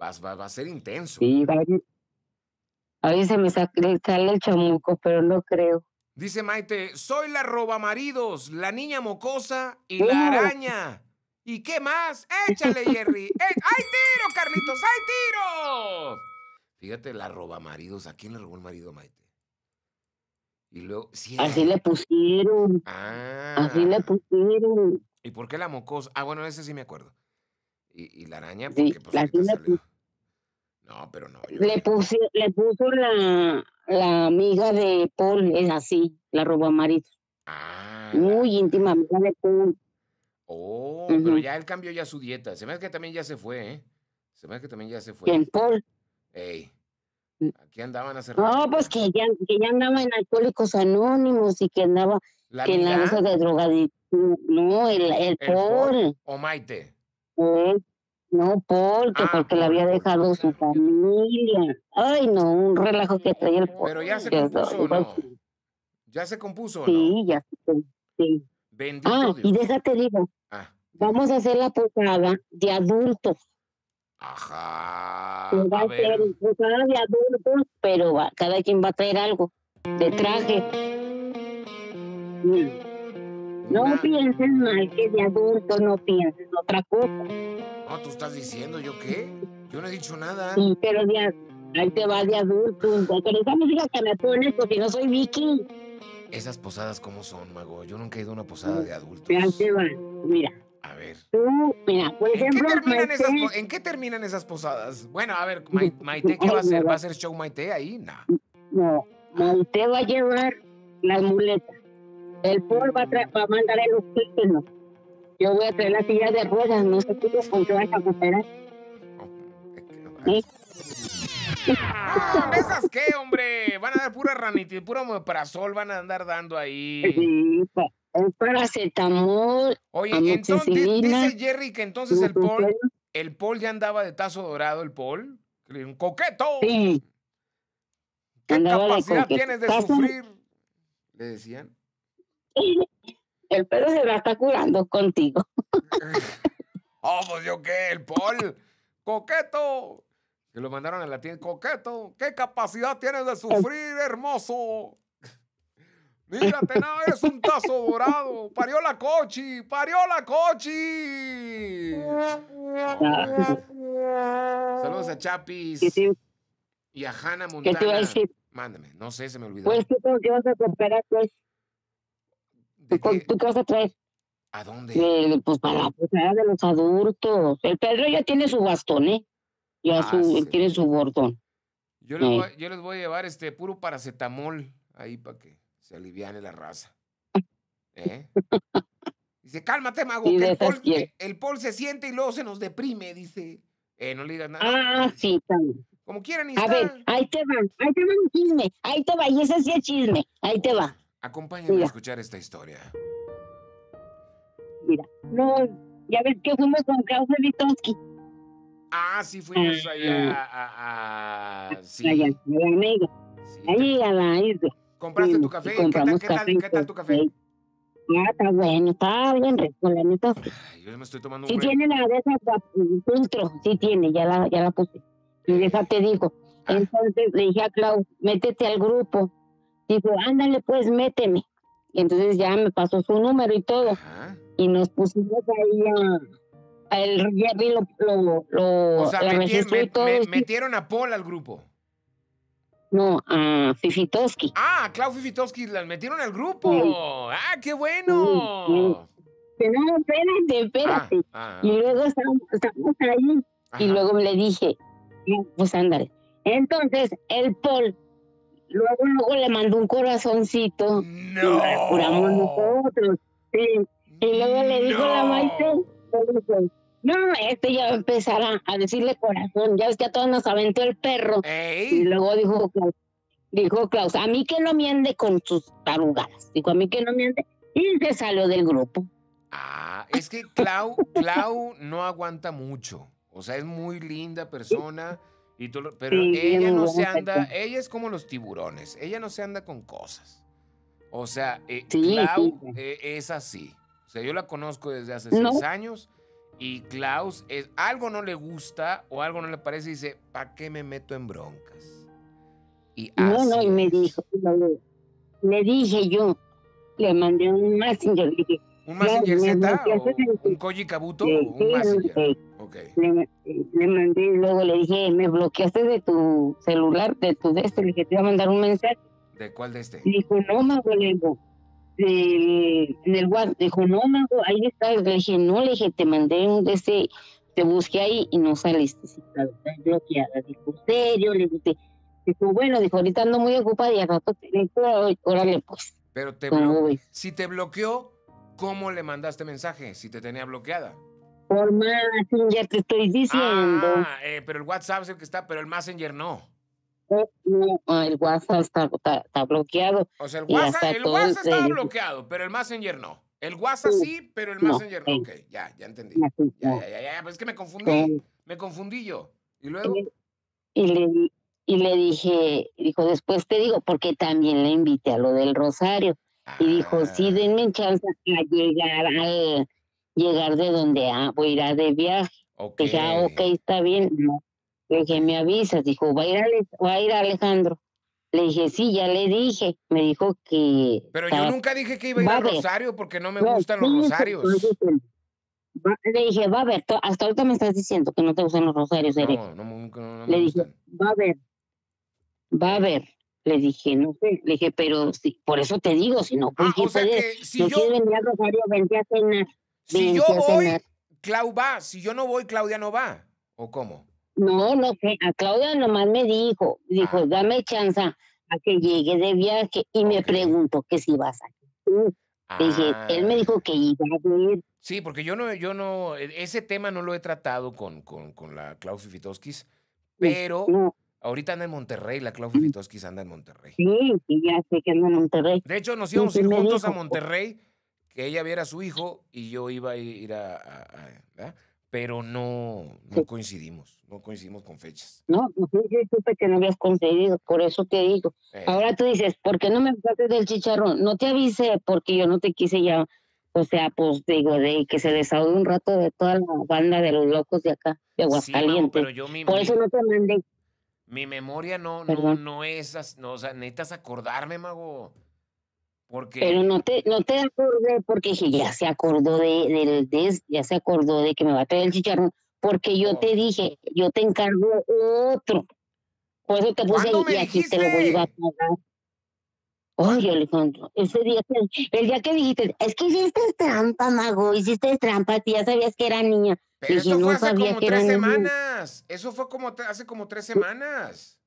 Va, va, a ser intenso. Sí, a mí se me sale el chamuco, pero no creo. Dice Maite, soy la roba maridos, la niña mocosa y la araña. ¿Y qué más? Échale, Jerry. Eh, ¡Ay, tiro, Carlitos! ¡Ay, tiro! Fíjate, la maridos. ¿A quién le robó el marido, Maite? Y luego, sí, Así le pusieron. Ah. Así le ah. pusieron. ¿Y por qué la mocosa? Ah, bueno, ese sí me acuerdo. Y, la araña, pues, sí, No, pero no. Le, puso la, amiga de Paul, es así, la marito. Ah. Muy íntima amiga de Paul. Oh, pero ya él cambió ya su dieta. Se me hace que también ya se fue, ¿eh? Se me hace que también ya se fue. ¿En Paul? Ey. Aquí andaban a hacer No, pues ¿eh? que ya, que andaba en Alcohólicos Anónimos y que andaba en la mesa de drogadicto No, el, el, Paul. O Maite. Eh, no, Paul, ah, porque le había dejado su familia. Ay, no, un relajo que traía el Paul. Pero ya se compuso, ¿no? Ya se compuso, Sí, ya se sí. Bendito ah, y déjate, digo. Ah, vamos a hacer la posada de adultos. Ajá. de adultos, pero cada quien va a traer algo de traje. No, pienses mal que de adulto no pienses otra cosa. No, tú estás diciendo, ¿yo qué? Yo no he dicho nada. pero ya, ahí te vas de adulto. pero esa música que me pones, porque no soy Vicky. Esas posadas, ¿cómo son, mago? Yo nunca he ido a una posada de adultos. Vean mira. A ver. ¿En qué, terminan esas, posadas? Bueno, a ver, Maite, ¿qué va a hacer? ¿Va a hacer show Maite ahí? No. No, Maite va a llevar las muletas. El Paul va a, a mandar el oxígeno. Yo voy a traer la silla de ruedas. No sé qué, con qué vas a cooperar. ¿Eh? Ah, esas qué, hombre? Van a dar pura ranita, puro parasol, van a andar dando ahí. Pues. El paracetamol. Oye, entonces dice Jerry que entonces el Paul, el Paul ya andaba de tazo dorado, el Paul. Un coqueto. ¿Qué capacidad tienes de sufrir? Le decían. El perro se va a estar curando contigo. oh, pues yo qué, el Paul. Coqueto. Que lo mandaron a la tienda. Coqueto, ¿qué capacidad tienes de sufrir, hermoso? Mírate, no, es un tazo dorado. Parió la cochi, parió la cochi. Ah. Saludos a Chapis y a Hanna Montana. ¿Qué te iba a decir? Mándame, no sé, se me olvidó. Pues tú, que vas a comprar, pues? ¿De qué? qué vas a traer? ¿A dónde? pues para la posada de los adultos. El Pedro ya tiene su bastón, ¿eh? Ya ah, su, tiene su bordón. Yo les, eh. voy, yo les voy a llevar este puro paracetamol ahí para que se aliviane la raza. ¿Eh? Dice, cálmate, mago, que el pol se siente y luego se nos deprime, dice. Eh, no le digas nada. Ah, sí, también. Como quieran y A ver, ahí te van, ahí te va un chisme, ahí te va, y ese sí es chisme, ahí te va. Acompáñame a escuchar esta historia. Mira, no, ya ves que fuimos con Klaus Litovsky. Ah, sí, fuimos allá ah, a, sí. Allá, allá, amigo. Sí, ahí a la isla. ¿Compraste tu café? ¿Qué tal, tu pues, café? Ah, está bueno, está bien rico, la Yo me estoy tomando un Si tiene la de esa filtro, sí tiene, ya la, ya la puse. Y te digo. dijo ah. Entonces le dije a Clau, métete al grupo. Dijo, ándale pues, méteme. Y entonces ya me pasó su número y todo. Y nos pusimos ahí a, el Jerry lo, lo, o sea, metieron, metieron a Paul al grupo. No, a Fifitoski. Ah, Clau Fifitoski, las metieron al grupo. Ah, qué bueno. No, espérate, espérate. Ah, ah, ah. y luego estábamos, ahí y luego le dije, pues ándale. Entonces, el Paul, luego, luego le mandó un corazoncito. No. Y curamos nosotros. Y luego le dijo a la Maite, no, este ya empezará a decirle corazón. Ya es que a todos nos aventó el perro. Y luego dijo Klaus, dijo Klaus, a mí que no miende con sus tarugadas. Dijo, a mí que no miende. Y se salió del grupo. Ah, es que Clau, Clau no aguanta mucho. O sea, es muy linda persona. Y pero ella no se anda, ella es como los tiburones, ella no se anda con cosas. O sea, eh, Clau eh, es así. O sea, yo la conozco desde hace seis años y Klaus es, algo no le gusta o algo no le parece y dice, ¿para qué me meto en broncas? Y no, no, y me dijo, le dije yo, le mandé un messenger, le dije, ¿Un Messenger Z? o ¿Un Koji Kabuto? Le, o un luego le dije, me bloqueaste de tu celular, de tu de este, le dije, te voy a mandar un mensaje. ¿De cuál de este? Dijo, no, Mago del, el WhatsApp, dijo, no, ahí está, le dije, no, le dije, te mandé un DC, te busqué ahí y no saliste, está, bloqueada, dijo, serio, le dije, dijo, bueno, dijo, ahorita ando muy ocupada y al rato te dijo, órale, pues. Pero te si te bloqueó, ¿cómo le mandaste mensaje si te tenía bloqueada? Por Messenger, te estoy diciendo. Ah, eh, pero el WhatsApp es el que está, pero el Messenger no el WhatsApp está, bloqueado. O sea, el WhatsApp, el WhatsApp está bloqueado, pero el Messenger no. El WhatsApp sí, pero el Messenger no. Ok, ya, ya entendí. Ya, Pues es que me confundí. Me confundí yo. Y luego. Y le, y le dije, dijo, después te digo, porque también le invité a lo del Rosario. Y dijo, sí, ah. denme chance a llegar a llegar de donde voy a ir a de viaje. Dije, ah, ok, está bien. Le dije, me avisas, dijo, va a ir, Alejandro. Le dije, sí, ya le dije. Me dijo que. Pero yo nunca dije que iba a ir a Rosario porque no me gustan los rosarios. Le dije, va a ver, hasta ahorita me estás diciendo que no te gustan los rosarios, Eric. No, no, no, Le dije, va a ver, va a ver. Le dije, no sé, le dije, pero por eso te digo, si no, ah, o si yo, a Rosario, Si yo voy, Clau va, si yo no voy, Claudia no va, ¿o cómo? No, no sé, a Claudia nomás me dijo, dijo, dame chance a que llegue de viaje y me pregunto que si vas aquí. él me ah. dijo que iba a ir. Sí, porque yo no, yo no, e, ese tema no lo he tratado con, con, con la Claudia Fifitoskis, pero ahorita anda en Monterrey, la Claudia Fifitoskis anda en Monterrey. Sí, sí, ya sé que anda en Monterrey. De hecho, nos íbamos a ir juntos a Monterrey, que ella viera a su hijo y yo iba a ir a, a pero no, no coincidimos, no coincidimos con fechas. No, yo supe que no habías conseguido, por eso te digo. Eh. Ahora tú dices, ¿por qué no me avisaste del chicharrón? No te avisé porque yo no te quise ya, o sea, pues digo, de que se desahogue un rato de toda la banda de los locos de acá, de Aguascalientes. pero yo por eso no te mandé. Mi memoria no, no, no es, no, o sea, necesitas acordarme, mago. Pero no te, no te acordé porque dije, ya se acordó de, ya se acordó de que me va a traer el chicharrón, porque yo oh. te dije, yo te encargo otro. Por eso te puse y aquí te lo voy a pagar. Oye, Alejandro, ese día, el día que dijiste, es que hiciste trampa, mago, hiciste trampa, ya sabías que era niña. Pero eso fue no hace como tres semanas, eso fue como hace como tres semanas.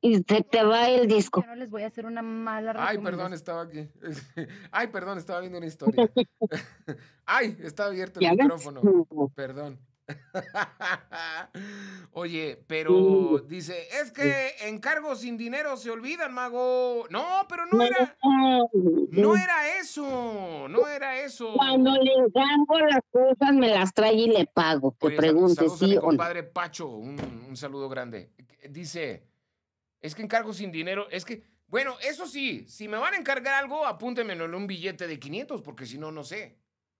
Y se te va el disco. No les voy a hacer una mala Ay, perdón, estaba aquí. Ay, perdón, estaba viendo una historia. Ay, está abierto el micrófono. Perdón. Oye, pero uh. dice, es que encargos sin dinero se olvidan, mago. No, pero no era. No era eso, no era eso. Cuando le encargo las cosas, me las trae y le pago. Que A mi compadre Pacho, un, saludo grande. Dice, es que encargo sin dinero, es que, bueno, eso sí, si me van a encargar algo, apúntenme en un billete de 500, porque si no, no sé.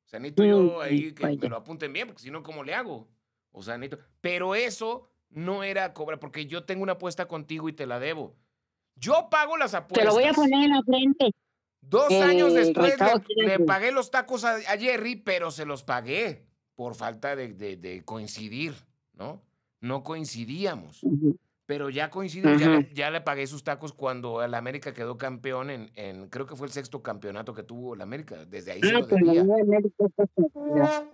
O sea, necesito yo ahí que me lo apunten bien, porque si no, ¿cómo le hago? O sea, necesito... Pero eso no era cobra, porque yo tengo una apuesta contigo y te la debo. Yo pago las apuestas. Te lo voy a poner en la frente. Dos años después le, pagué los tacos a, Jerry, pero se los pagué por falta de, de, coincidir, ¿no? No coincidíamos pero ya coincido, ya, le pagué sus tacos cuando el América quedó campeón en, creo que fue el sexto campeonato que tuvo el América, desde ahí se ah, lo pues debía.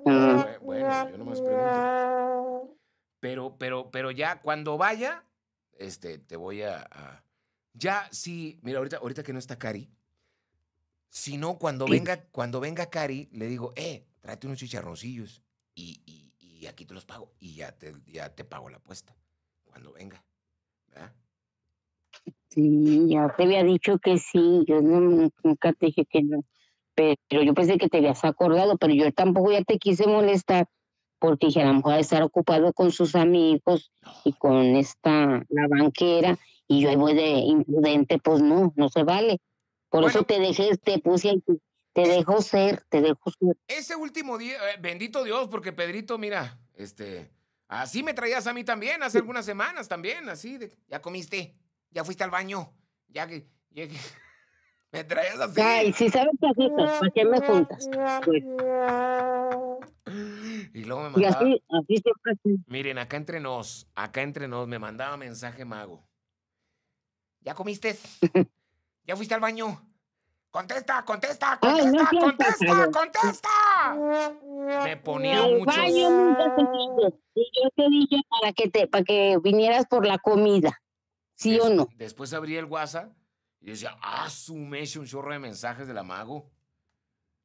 Ah. bueno, yo no más pregunto. Pero, pero, pero ya cuando vaya, este, te voy a, ya sí, mira, ahorita, ahorita que no está Cari, sino cuando venga, cuando venga Cari, le digo, eh, tráete unos chicharroncillos y, aquí te los pago y ya ya te pago la apuesta cuando venga. Sí, ya te había dicho que sí, yo nunca te dije que no, pero yo pensé que te habías acordado, pero yo tampoco ya te quise molestar, porque dije, a lo mejor estar ocupado con sus amigos y con esta, la banquera, y yo ahí voy de imprudente, pues no, no se vale. Por eso te dejé, te puse te dejo ser, te dejo ser. Ese último día, eh, bendito Dios, porque Pedrito, mira, este, Así me traías a mí también hace algunas semanas también, así de, ya comiste, ya fuiste al baño, ya que, me traías así. Ay si sabes qué haces, pues, ¿para qué me juntas? Pues. Y luego me mandaba. Y así, así siempre. Así. Miren, acá entre nos, acá entre nos, me mandaba mensaje mago. ¿Ya comiste? ¿Ya fuiste al baño? Contesta, contesta, contesta, contesta, contesta, Me ponía mucho... muchos. yo te dije. Yo te dije para que te, para que vinieras por la comida. ¿Sí o no? Después abrí el WhatsApp y decía, ah, ese un chorro de mensajes del amago.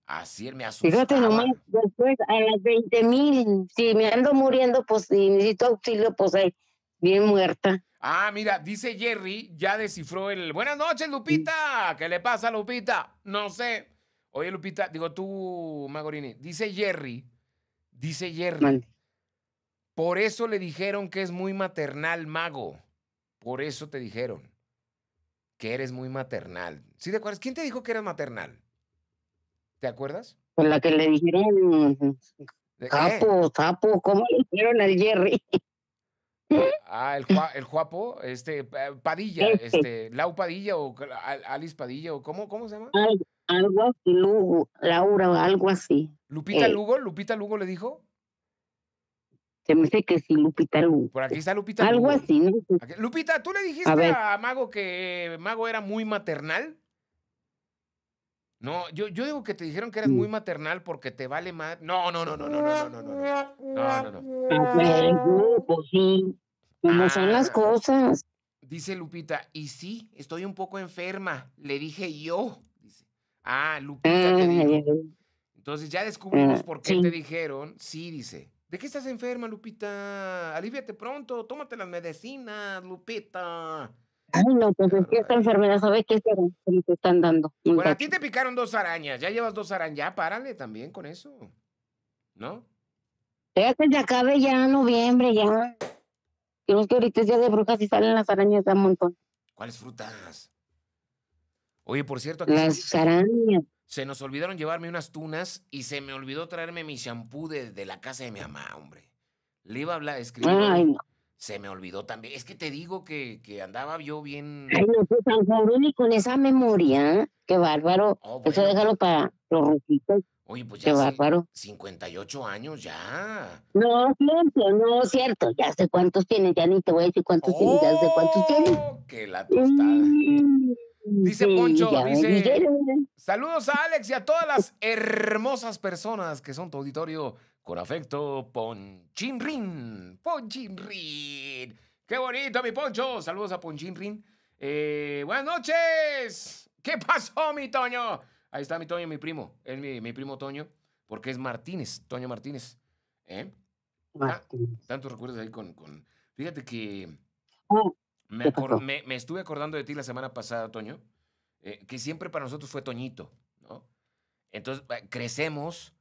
Así él me asustaba. Fíjate nomás, después a las 20 mil, si me ando muriendo, pues si necesito auxilio, pues ahí, bien muerta. Ah, mira, dice Jerry, ya descifró el. Buenas noches, Lupita. ¿Qué le pasa, Lupita? No sé. Oye, Lupita, digo tú, Magorini. Dice Jerry, dice Jerry. Por eso le dijeron que es muy maternal, mago. Por eso te dijeron que eres muy maternal. ¿Sí te acuerdas? ¿Quién te dijo que eras maternal? ¿Te acuerdas? Con pues la que le dijeron. Capo, capo, ¿cómo le dijeron al Jerry? ¿Eh? Ah, el, el este, Padilla, este. este, Lau Padilla o Alice Padilla, o ¿cómo, cómo se llama? Algo, así, Lugo, Laura, algo así. ¿Lupita eh. Lugo? ¿Lupita Lugo le dijo? Se me dice que sí, Lupita Lugo. Por aquí está Lupita Algo así, Lupita, ¿tú le dijiste a, Mago que Mago era muy maternal? No, yo, digo que te dijeron que eres muy maternal porque te vale más. No, no, no, no, no, no, no, no, no. No, no, no. Ah. Pues pues son las ah. cosas. Dice Lupita, y sí, estoy un poco enferma. Le dije yo. Dice. Ah, Lupita te dijo. Ah. Entonces ya descubrimos por qué te dijeron. Sí, dice. ¿De qué estás enferma, Lupita? Aliviate pronto, tómate las medicinas, Lupita. Ay, no, pues es que esta enfermedad, ¿sabes qué que te están dando? Bueno, a ti te picaron dos arañas, ya llevas dos arañas, ya párale también con eso, ¿no? Ya que se acabe ya noviembre, ya. Creo que ahorita es día de brujas y salen las arañas de un montón. ¿Cuáles frutas? Oye, por cierto, aquí las arañas. Se nos olvidaron llevarme unas tunas y se me olvidó traerme mi shampoo de, la casa de mi mamá, hombre. Le iba a hablar, escribir. Ay, no. Se me olvidó también. Es que te digo que, que andaba yo bien. Ay, no soy pues, tan joven y con esa memoria. Qué bárbaro. Oh, Eso déjalo para los ruquitos. Oye, pues ya. Qué bárbaro. 58 años ya. No, cierto, no, cierto. Ya sé cuántos tienes, ya ni te voy a decir cuántos tienes, ya sé cuántos tienes. Oh, que la tostada. dice Poncho, dice. Saludos a Alex y a todas las hermosas personas que son tu auditorio con afecto, Ponchinrin. Ponchinrin. Qué bonito, mi Poncho. Saludos a Ponchinrin. Eh, buenas noches. ¿Qué pasó, mi Toño? Ahí está mi Toño, mi primo. Es mi, primo Toño, porque es Martínez, Toño Martínez. ¿Eh? Ah, tantos recuerdos ahí con, con... Fíjate que ah, me, estuve acordando de ti la semana pasada, Toño, eh, que siempre para nosotros fue Toñito, ¿no? Entonces eh, crecemos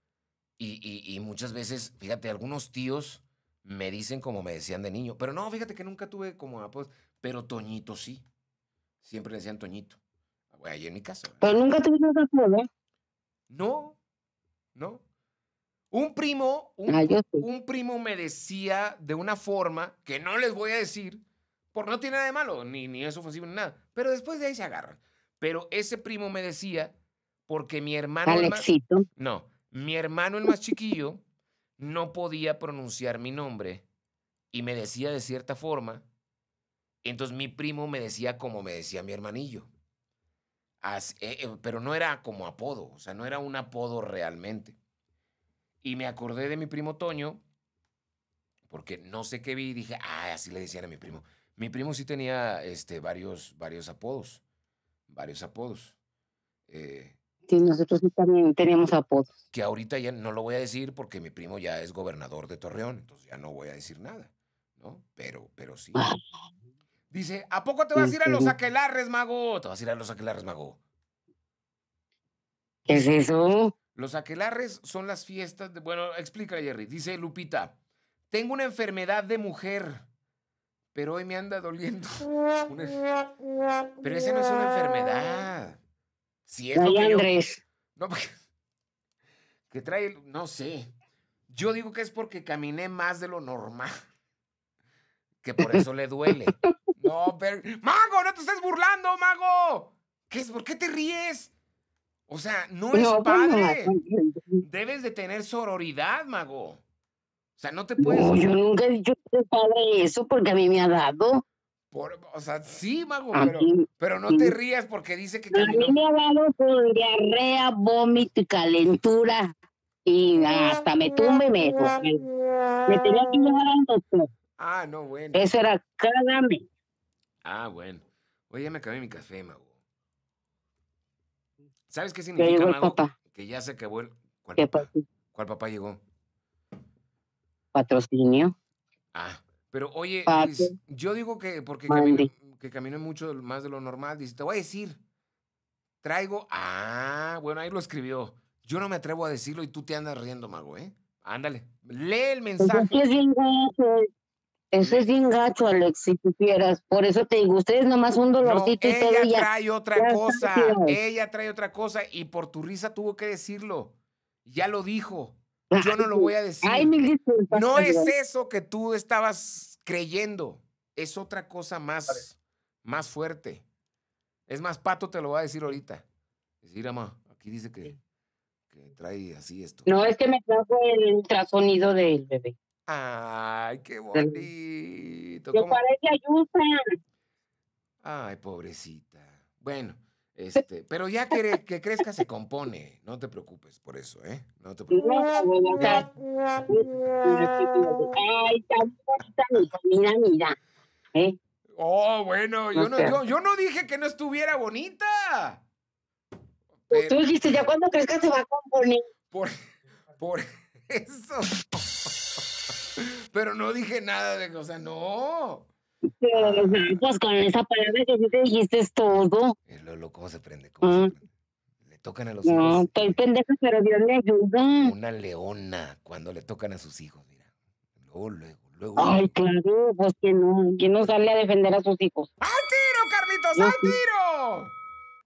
y, muchas veces, fíjate, algunos tíos me dicen como me decían de niño, pero no, fíjate que nunca tuve como apodos, pero Toñito sí. Siempre le decían Toñito. ahí en mi casa. Pero nunca tuviste apodo. ¿eh? No, no. Un primo, ah, un, primo me decía de una forma que no les voy a decir, por no tiene nada de malo, ni, ni es ofensivo ni nada. Pero después de ahí se agarran. Pero ese primo me decía, porque mi hermano. Alexito. no, mi hermano, el más chiquillo, no podía pronunciar mi nombre y me decía de cierta forma. Entonces mi primo me decía como me decía mi hermanillo. Eh, eh, pero no era como apodo, o sea, no era un apodo realmente. Y me acordé de mi primo Toño, porque no sé qué vi y dije, ah, así le decían a mi primo. Mi primo sí tenía este, varios, varios apodos, varios apodos. Eh, Sí, nosotros también teníamos apodos. Que ahorita ya no lo voy a decir porque mi primo ya es gobernador de Torreón, entonces ya no voy a decir nada, ¿no? Pero, pero sí. Ah. Dice, ¿a poco te vas a ir a los aquelarres, mago? Te vas a ir a los aquelarres, mago. ¿Qué es eso? Los aquelarres son las fiestas de... Bueno, explica Jerry. Dice Lupita, tengo una enfermedad de mujer, pero hoy me anda doliendo. Pero esa no es una enfermedad. Si Andrés. No, que trae, no sé. Yo digo que es porque caminé más de lo normal. Que por eso le duele. No, pero. ¡Mago! ¡No te estés burlando, mago! ¿Qué es? ¿Por qué te ríes? O sea, no, es pues, padre. Pues, pues, Debes de tener sororidad, mago. O sea, no te puedes. No, yo nunca he dicho que eso porque a mí me ha dado o sea, sí, mago, pero, pero, no te rías porque dice que. A mí me ha dado diarrea, vómito y calentura. Y hasta me tumbe me. Me tenía que llevar al doctor. Ah, no, bueno. Eso era cada Ah, bueno. Oye, ya me acabé mi café, mago. ¿Sabes qué significa, mago? Que ya se acabó el. ¿Cuál, papá? ¿Cuál papá llegó? Patrocinio. Ah. Pero oye, ah, yo digo que porque camino, mucho más de lo normal, dice, te voy a decir, traigo, ah, bueno, ahí lo escribió. Yo no me atrevo a decirlo y tú te andas riendo, mago, ¿eh? Ándale, lee el pues mensaje. Eso es bien gacho, es bien gacho, Alex, si tú quieras, Por eso te digo, ustedes nomás un dolorcito y Ella trae otra cosa, ella trae otra cosa y por tu risa tuvo que decirlo. Ya lo dijo. Yo no lo voy a decir. No es eso que tú estabas creyendo. Es otra cosa más, más fuerte. Es más, Pato te lo va a decir ahorita. Decir, mamá, aquí dice que, trae así esto. No, es que me trajo el ultrasonido del bebé. Ay, qué bonito. Que parece ayuda. Ay, pobrecita. Bueno. Este, pero ya que, crezca se compone, no te preocupes por eso, ¿eh? No te preocupes. Ay, tan bonita mi mira. ¿Eh? Oh, bueno, yo no, dije que no estuviera bonita. Tú dijiste, ¿ya cuando crezca se va a componer? Por, eso. Pero no dije nada de, que, o sea, no. Pero, pues con esa palabra que tú te dijiste es todo. El eh, ¿Cómo se mm. prende? Le tocan a los hijos. No, estoy pendeja, pero Dios le ayuda. Una leona cuando le tocan a sus hijos, mira. Luego, luego, luego. Ay, claro, pues que no. ¿Quién no sale a defender a sus hijos? ¡Al tiro, Carlitos! ¡Al tiro!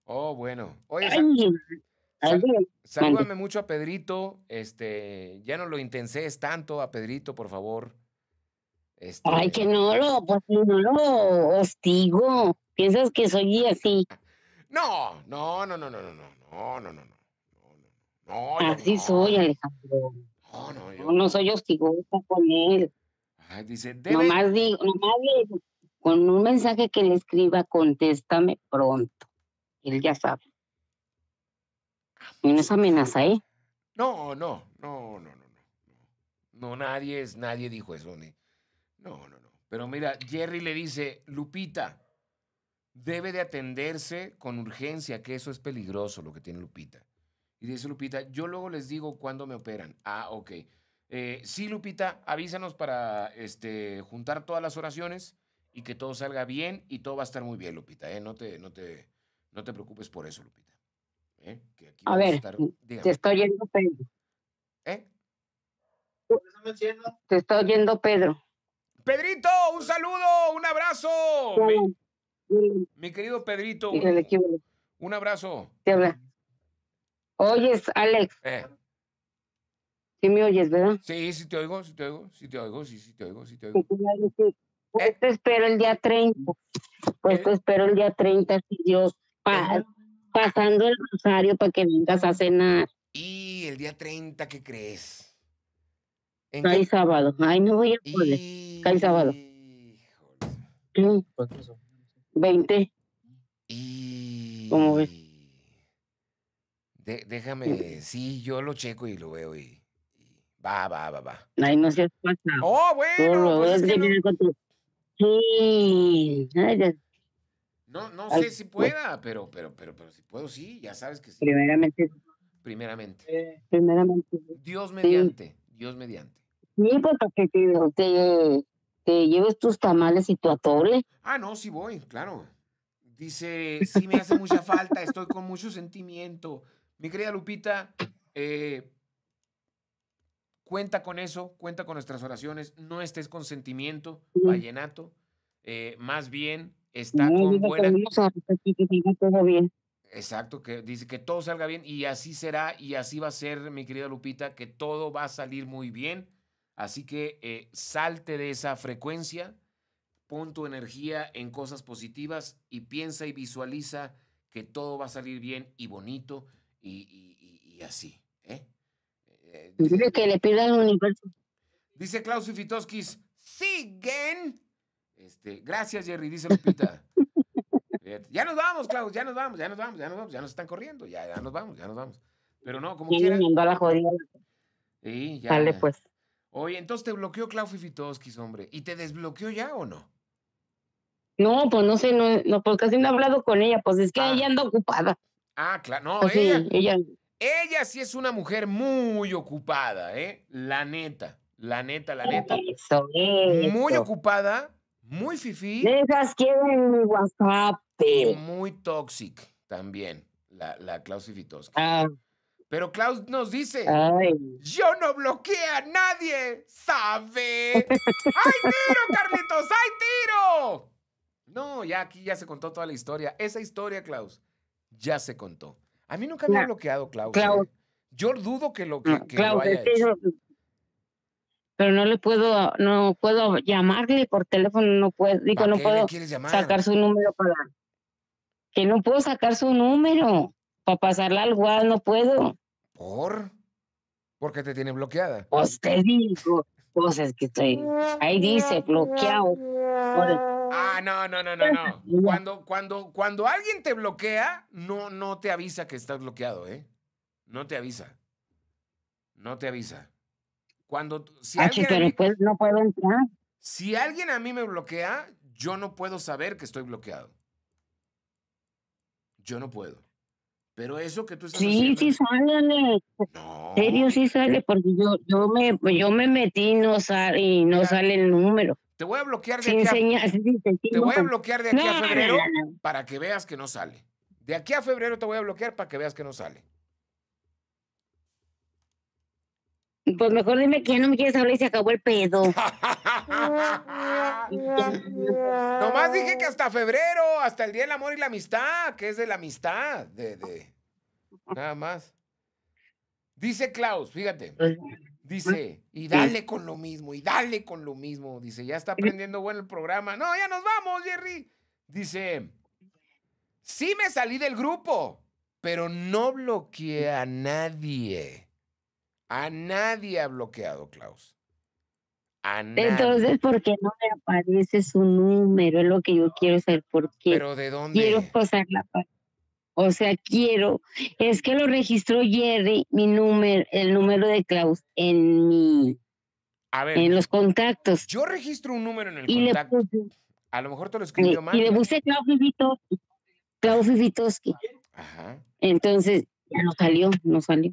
Oh, bueno. Oye, salúdame mucho a Pedrito. Este, ya no lo intenses tanto a Pedrito, por favor. Ay, que no lo, no hostigo. ¿Piensas que soy así? No, no, no, no, no, no, no, no, no, no, no. así soy, Alejandro. No, no, no, soy hostigosa con él. Ay, dice, debe... Nomás digo, nomás digo, con un mensaje que le escriba, contéstame pronto. Él ya sabe. Y no es amenaza, ¿eh? No, no, no, no, no, no. No, nadie es, nadie dijo eso, ni. No, no, no. Pero mira, Jerry le dice, Lupita, debe de atenderse con urgencia, que eso es peligroso lo que tiene Lupita. Y dice Lupita, yo luego les digo cuándo me operan. Ah, ok. Eh, sí, Lupita, avísanos para este, juntar todas las oraciones y que todo salga bien y todo va a estar muy bien, Lupita. ¿eh? No, te, no, te, no te preocupes por eso, Lupita. ¿eh? Que a ver, te estoy oyendo Pedro. ¿Eh? Te estoy oyendo Pedro. Pedrito, un saludo, un abrazo. Mi, querido Pedrito. un, abrazo. Te habla. Oyes, Alex. Eh. Sí me oyes, ¿verdad? Sí, sí te oigo, sí te oigo, sí te oigo, sí, sí te oigo, sí te oigo. Pues eh. te espero el día 30. Pues eh. te espero el día 30, si Dios, pasando el rosario para que vengas a cenar. Y el día 30, ¿qué crees? ¿En cae sábado. Ay, no voy a poder. Y... sábado. ¿Veinte? 20. Y... ¿Cómo ves? déjame, sí, yo lo checo y lo veo y, va, va, va, va. Ay, no seas pasado. Oh, bueno. Pues es que no... Sí. Ay, No, no sé si pueda, pero, pero, pero, pero si puedo, sí, ya sabes que sí. Primeramente. Primeramente. Eh, primeramente. Dios mediante, Dios mediante. Sí, pues, te, lleves tus tamales y tu atole. Ah, no, sí voy, claro. Dice, sí me hace mucha falta, estoy con mucho sentimiento. Mi querida Lupita, eh, cuenta con eso, cuenta con nuestras oraciones, no estés con sentimiento, vallenato, eh, más bien está con buena... Que bien. Exacto, que dice que todo salga bien y así será y así va a ser, mi querida Lupita, que todo va a salir muy bien. Así que eh, salte de esa frecuencia, pon tu energía en cosas positivas y piensa y visualiza que todo va a salir bien y bonito y, así. ¿eh? Eh, dice que le al universo. Dice Klaus Fitoskis, siguen. Este, gracias, Jerry, dice Lupita. ya nos vamos, Klaus, ya nos vamos, ya nos vamos, ya nos vamos, ya nos están corriendo, ya, nos vamos, ya nos vamos. Pero no, como sí, Sí, ya. Dale, pues. Oye, entonces te bloqueó Clau Fifitoskis, hombre. ¿Y te desbloqueó ya o no? No, pues no sé, no, porque pues casi no he hablado con ella, pues es que ah. ella anda ocupada. Ah, claro, no, pues ella, sí, ella. sí es una mujer muy ocupada, ¿eh? La neta, la neta, la neta. Eso, eso. Muy ocupada, muy fifí. que en mi WhatsApp. Eh. muy toxic también, la, la Klaus Ah. Pero Klaus nos dice, Ay. yo no bloqueé a nadie, ¿sabe? ¡Ay, tiro, Carlitos! ¡Ay, tiro! No, ya aquí ya se contó toda la historia. Esa historia, Klaus, ya se contó. A mí nunca me ha bloqueado, Klaus. ¿eh? Yo dudo que lo que, Pero no le puedo, no puedo llamarle por teléfono, no puedo, digo, no puedo sacar su número para que no puedo sacar su número para pasarla al WhatsApp, no puedo. ¿Por? te tiene bloqueada? Pues te digo, pues que estoy. Ahí dice bloqueado. Ah, no, no, no, no, no. Cuando, cuando, cuando alguien te bloquea, no, no te avisa que estás bloqueado, ¿eh? No te avisa. No te avisa. Cuando. Si ah, alguien pues, Si alguien a mí me bloquea, yo no puedo saber que estoy bloqueado. Yo no puedo. Pero eso que tú estás sí, haciendo... Sí, sale, Alex. No. Serio, sí sale, porque yo, yo, me, yo me metí y no, sale, y no sale el número. Te voy a bloquear de aquí a... te voy a bloquear de aquí a febrero para que veas que no sale. De aquí a febrero te voy a bloquear para que veas que no sale. Pues mejor dime que no me quieres hablar y se acabó el pedo. Nomás dije que hasta febrero, hasta el Día del Amor y la Amistad, que es de la amistad, de, de... Nada más. Dice Klaus, fíjate. Dice, y dale con lo mismo, y dale con lo mismo. Dice, ya está aprendiendo bueno el programa. No, ya nos vamos, Jerry. Dice, sí me salí del grupo, pero no bloqueé a nadie. A nadie ha bloqueado, Klaus. A nadie. Entonces, ¿por qué no me aparece su número? Es lo que yo quiero saber. ¿Por qué? ¿Pero de dónde? Quiero pasar la O sea, quiero. Es que lo registró Jerry, mi número, el número de Klaus, en mi. En los contactos. Yo registro un número en el contacto. a lo mejor te lo escribió mal. Y le puse Klaus Vitoski. Klaus Fifitoski. Ajá. Entonces, ya no salió, no salió.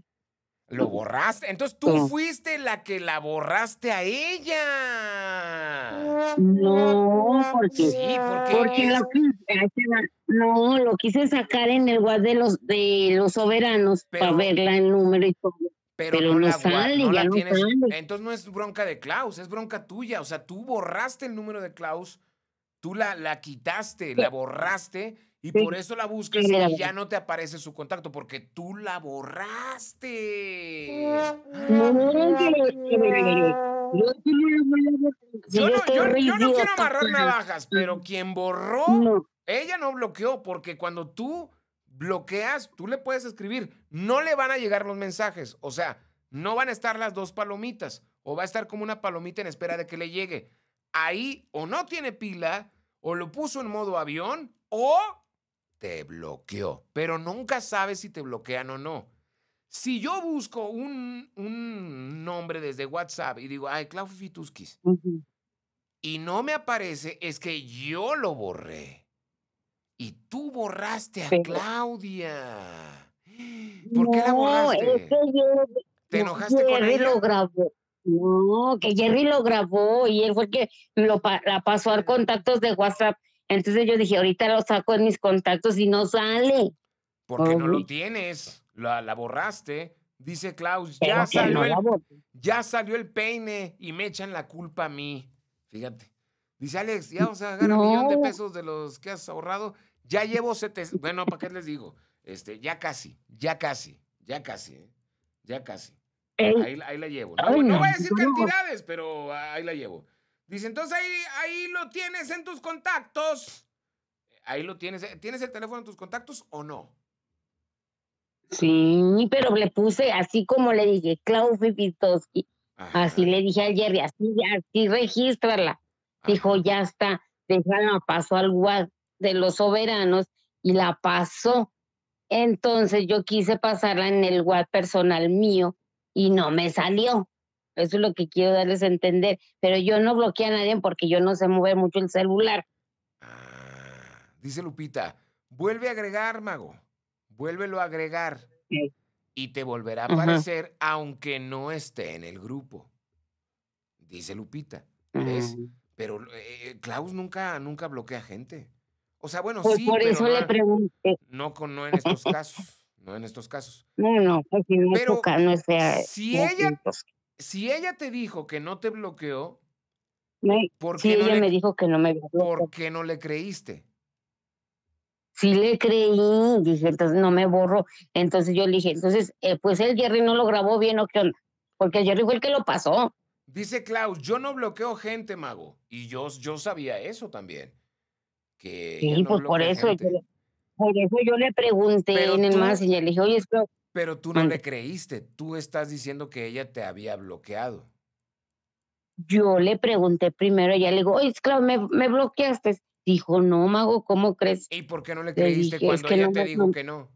Lo borraste. Entonces tú fuiste la que la borraste a ella. No, porque. porque. lo quise, no, lo quise sacar en el WhatsApp de los, de los soberanos para verla en número y todo. Pero, no, la, Entonces no es bronca de Klaus, es bronca tuya. O sea, tú borraste el número de Klaus, tú la, la quitaste, la borraste y por eso la buscas y ya no te aparece su contacto, porque tú la borraste. No, no, yo no, quiero amarrar navajas, pero mm. quien borró, ella no bloqueó, porque cuando tú bloqueas, tú le puedes escribir, no le van a llegar los mensajes, o sea, no van a estar las dos palomitas, o va a estar como una palomita en espera de que le llegue. Ahí o no tiene pila, o lo puso en modo avión, o te bloqueó. Pero nunca sabes si te bloquean o no. Si yo busco un, un nombre desde WhatsApp y digo, ay, Claudio Fituskis, y no me aparece, es que yo lo borré. Y tú borraste a Claudia. ¿Por qué la borraste? Es que ¿Te enojaste con ella? Lo grabó. No, que Jerry lo grabó y él fue el que la pasó a contactos de WhatsApp entonces yo dije, ahorita lo saco en mis contactos y no sale. Porque no lo tienes, la, la borraste. Dice Klaus, ya salió, el, peine y me echan la culpa a mí. Fíjate. Dice Alex, ya vamos a ganar un millón de pesos de los que has ahorrado. Ya llevo sete. Bueno, ¿para qué les digo? Este, ya casi, ya casi, ya casi, ¿eh? ya casi. Ahí, la llevo. no voy a decir cantidades, pero ahí la llevo. Dice, entonces ahí, ahí lo tienes en tus contactos. Ahí lo tienes. ¿Tienes el teléfono en tus contactos o no? Sí, pero le puse así como le dije, Klaus Pipitoski. Así le dije a Jerry, así, así regístrala. Dijo, ya está. Déjala, pasó al WhatsApp de los soberanos y la pasó. Entonces yo quise pasarla en el WhatsApp personal mío y no me salió. Eso es lo que quiero darles a entender. Pero yo no bloqueo a nadie porque yo no sé mover mucho el celular. Ah, dice Lupita, vuelve a agregar, mago. Vuélvelo a agregar. Y te volverá a aparecer aunque no esté en el grupo. Dice Lupita. Mm. Pero eh, eh, Klaus nunca, nunca bloquea gente. O sea, bueno, pues sí, por eso le pregunté. No, no en estos casos. No en estos casos. No, no, pues si no, no si ella si ella te dijo que no te bloqueó, ¿por qué no le, me dijo que no me no le creíste? Si le creí, dije, entonces no me borro. Entonces yo le dije, entonces, eh, pues el Jerry no lo grabó bien, ¿o qué Porque Jerry fue el que lo pasó. Dice Klaus, yo no bloqueo gente, mago. Y yo, yo sabía eso también. sí, pues por eso, yo, por eso yo le pregunté en el más y le dije, oye, es que pero tú no le creíste, tú estás diciendo que ella te había bloqueado. Yo le pregunté primero, ella le digo, oye, claro, me, me bloqueaste. Dijo, no, Mago, ¿cómo crees? ¿Y por qué no le creíste cuando ella te dijo que no?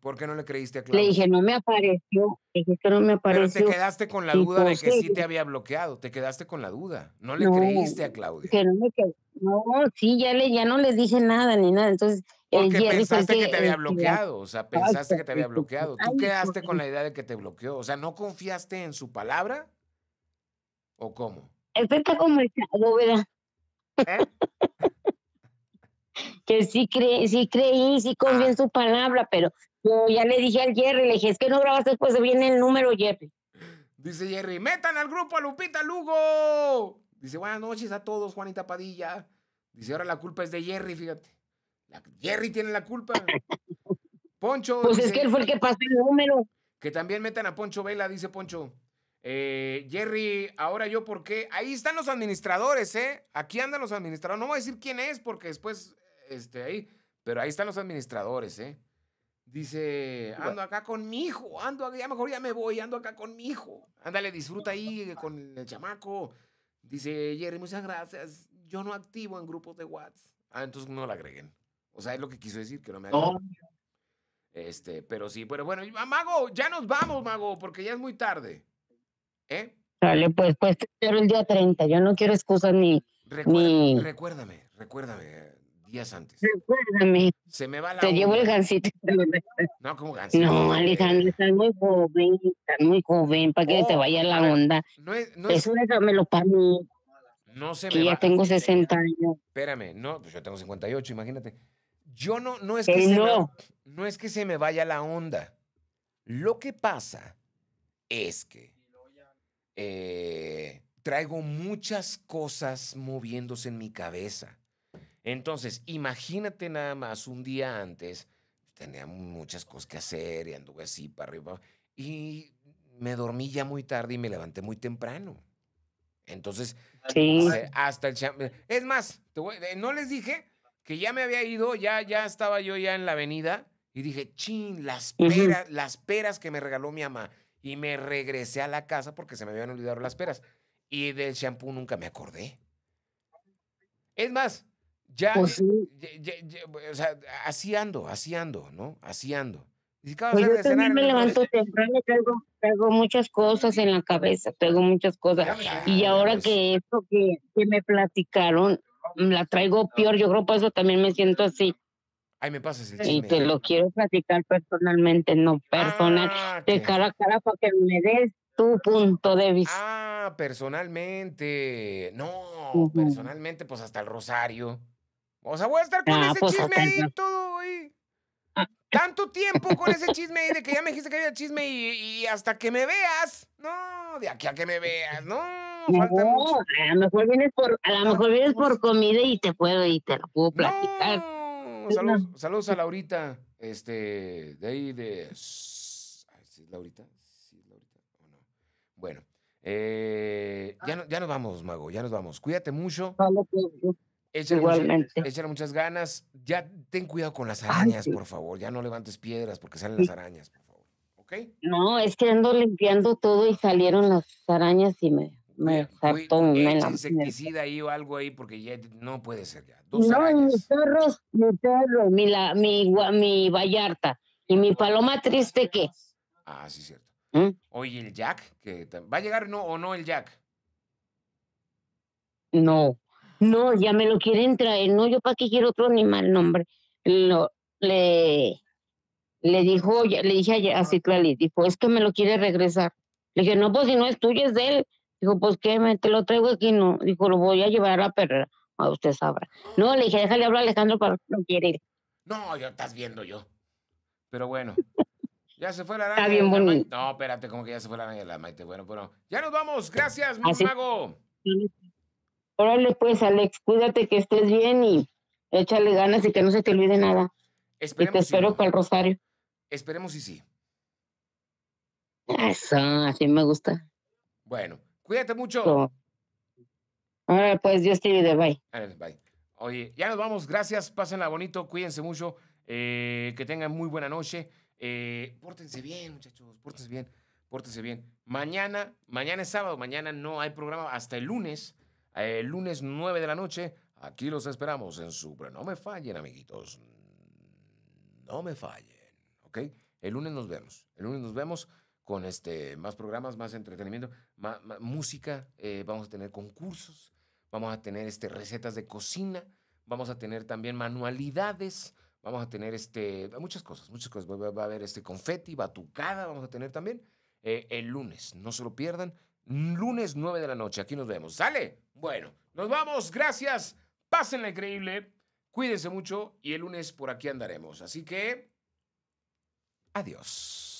¿Por, qué no le creíste a Claudia? Le dije, no me apareció, le no me apareció. Pero te quedaste con la duda de que sí te había bloqueado, te quedaste con la duda, no le creíste a Claudia. Que no, no, sí, ya, le, ya no le dije nada ni nada, entonces porque pensaste que, te había bloqueado, o sea, pensaste que te había bloqueado. Tú quedaste con la idea de que te bloqueó, o sea, ¿no confiaste en su palabra? ¿O cómo? El como ¿verdad? ¿Eh? que sí, creí, sí creí, sí confié en ah. su palabra, pero yo ya le dije al Jerry, le dije, es que no grabaste, después pues viene el número, Jerry. Dice Jerry, metan al grupo a Lupita Lugo. Dice, buenas noches a todos, Juanita Padilla. Dice, ahora la culpa es de Jerry, fíjate. Jerry tiene la culpa. Poncho. Pues es que él fue el que pasó el número. Que también metan a Poncho Vela, dice Poncho. Eh, Jerry, ahora yo por qué. Ahí están los administradores, ¿eh? Aquí andan los administradores. No voy a decir quién es porque después, este, ahí. Pero ahí están los administradores, ¿eh? Dice, ando acá con mi hijo, ando ya mejor ya me voy, ando acá con mi hijo. Ándale, disfruta ahí con el chamaco. Dice, Jerry, muchas gracias. Yo no activo en grupos de WhatsApp. Ah, entonces no la agreguen. O sea, es lo que quiso decir, que no me no. Este, pero sí, pero bueno, ah, Mago, ya nos vamos, Mago, porque ya es muy tarde. ¿Eh? Dale, pues, pues pero el día 30. Yo no quiero excusas ni, ni. Recuérdame, recuérdame, días antes. Recuérdame. Se me va la. Te llevo el gancito. No, como gancito. No, Alejandro, estás muy joven, estás muy joven, para que te oh, vaya la onda. No es, no es... Eso para mí. No se que me ya tengo 60 años. Espérame, no, pues yo tengo 58, imagínate. Yo no, no es que se no. Me, es que se me vaya la onda. Lo que pasa es que eh, traigo muchas cosas moviéndose en mi cabeza. Entonces, imagínate nada más un día antes, tenía muchas cosas que hacer y anduve así para arriba. Y me dormí ya muy tarde y me levanté muy temprano. Entonces, eh, hasta el... Eh, es más, no les dije, que ya me había ido, ya, ya estaba yo ya en la avenida y dije, chin, las peras, las peras que me regaló mi mamá. Y me regresé a la casa porque se me habían olvidado las peras. Y del champú nunca me acordé. Es más, pues ya, o sea, así ando, así ando, ¿no? Así ando. Y pues yo también me levanto temprano, tengo muchas cosas en la cabeza, tengo muchas cosas. y ahora que esto que, que me platicaron, la traigo ah, peor, yo creo por eso también me siento así. Ay, me pasa el chisme. Y te lo quiero platicar personalmente, no personal, ah, de cara a cara para que me des tu punto de vista. Ah, personalmente. No, personalmente, pues hasta el rosario. O sea, voy a estar con ah, ese pues, chisme todo, güey. Tanto tiempo con ese chisme ahí de que ya me dijiste que había chisme y hasta que me veas. No, de aquí a que me veas, no. A lo mejor vienes por, comida y te puedo y te lo puedo platicar. Mm, saludos, a Laurita, este, de ahí de. es Laurita, o Bueno, eh, ya, ya nos vamos, Mago, ya nos vamos. Cuídate mucho. Pues, échale Igualmente. Muchas, échale muchas ganas. Ya ten cuidado con las arañas, por favor. Ya no levantes piedras porque salen las arañas, por favor. ¿Ok? No, es que ando limpiando todo y salieron las arañas y me me insecticida ahí o algo ahí porque ya no puede ser ya. Dos no, mi perro, mi, la, mi, mi Vallarta y mi Paloma Triste que. Ah, sí, cierto. ¿Mm? Oye, el Jack, que ¿va a llegar no, o no el Jack? No, no, ya me lo quieren traer. No, yo para qué quiero otro animal, no, hombre. le, le dijo, le dije a, a dijo, es que me lo quiere regresar. Le dije, no, pues si no es tuyo, es de él. Dijo, pues qué, me, te lo traigo aquí, no. Dijo, lo voy a llevar a la perra. A usted sabrá. No, le dije, déjale hablar a Alejandro para que no quiere ir. No, ya estás viendo yo. Pero bueno. Ya se fue la araña. Está bien bonito. No, espérate, como que ya se fue la araña la Maite. Bueno, bueno. Ya nos vamos. Gracias, mi ah, mago. Órale, pues, Alex, cuídate que estés bien y échale ganas y que no se te olvide nada. Esperemos y te espero con el Rosario. Esperemos y sí. Eso, así me gusta. Bueno. Cuídate mucho. ahora pues, Dios te ayude, bye. Oye, ya nos vamos. Gracias, pásenla bonito, cuídense mucho, eh, que tengan muy buena noche. Eh, pórtense bien, muchachos, pórtense bien, pórtense bien. Mañana, mañana es sábado, mañana no hay programa hasta el lunes, el lunes nueve de la noche. Aquí los esperamos en su No me fallen, amiguitos. No me fallen, ¿ok? El lunes nos vemos. El lunes nos vemos con este, más programas, más entretenimiento, más, música, eh, vamos a tener concursos, vamos a tener este, recetas de cocina, vamos a tener también manualidades, vamos a tener este, muchas cosas, muchas cosas. Va, a haber este confeti, batucada, vamos a tener también eh, el lunes. No se lo pierdan. Lunes 9 de la noche, aquí nos vemos. ¿Sale? Bueno, nos vamos, gracias. la increíble, cuídense mucho y el lunes por aquí andaremos. Así que, adiós.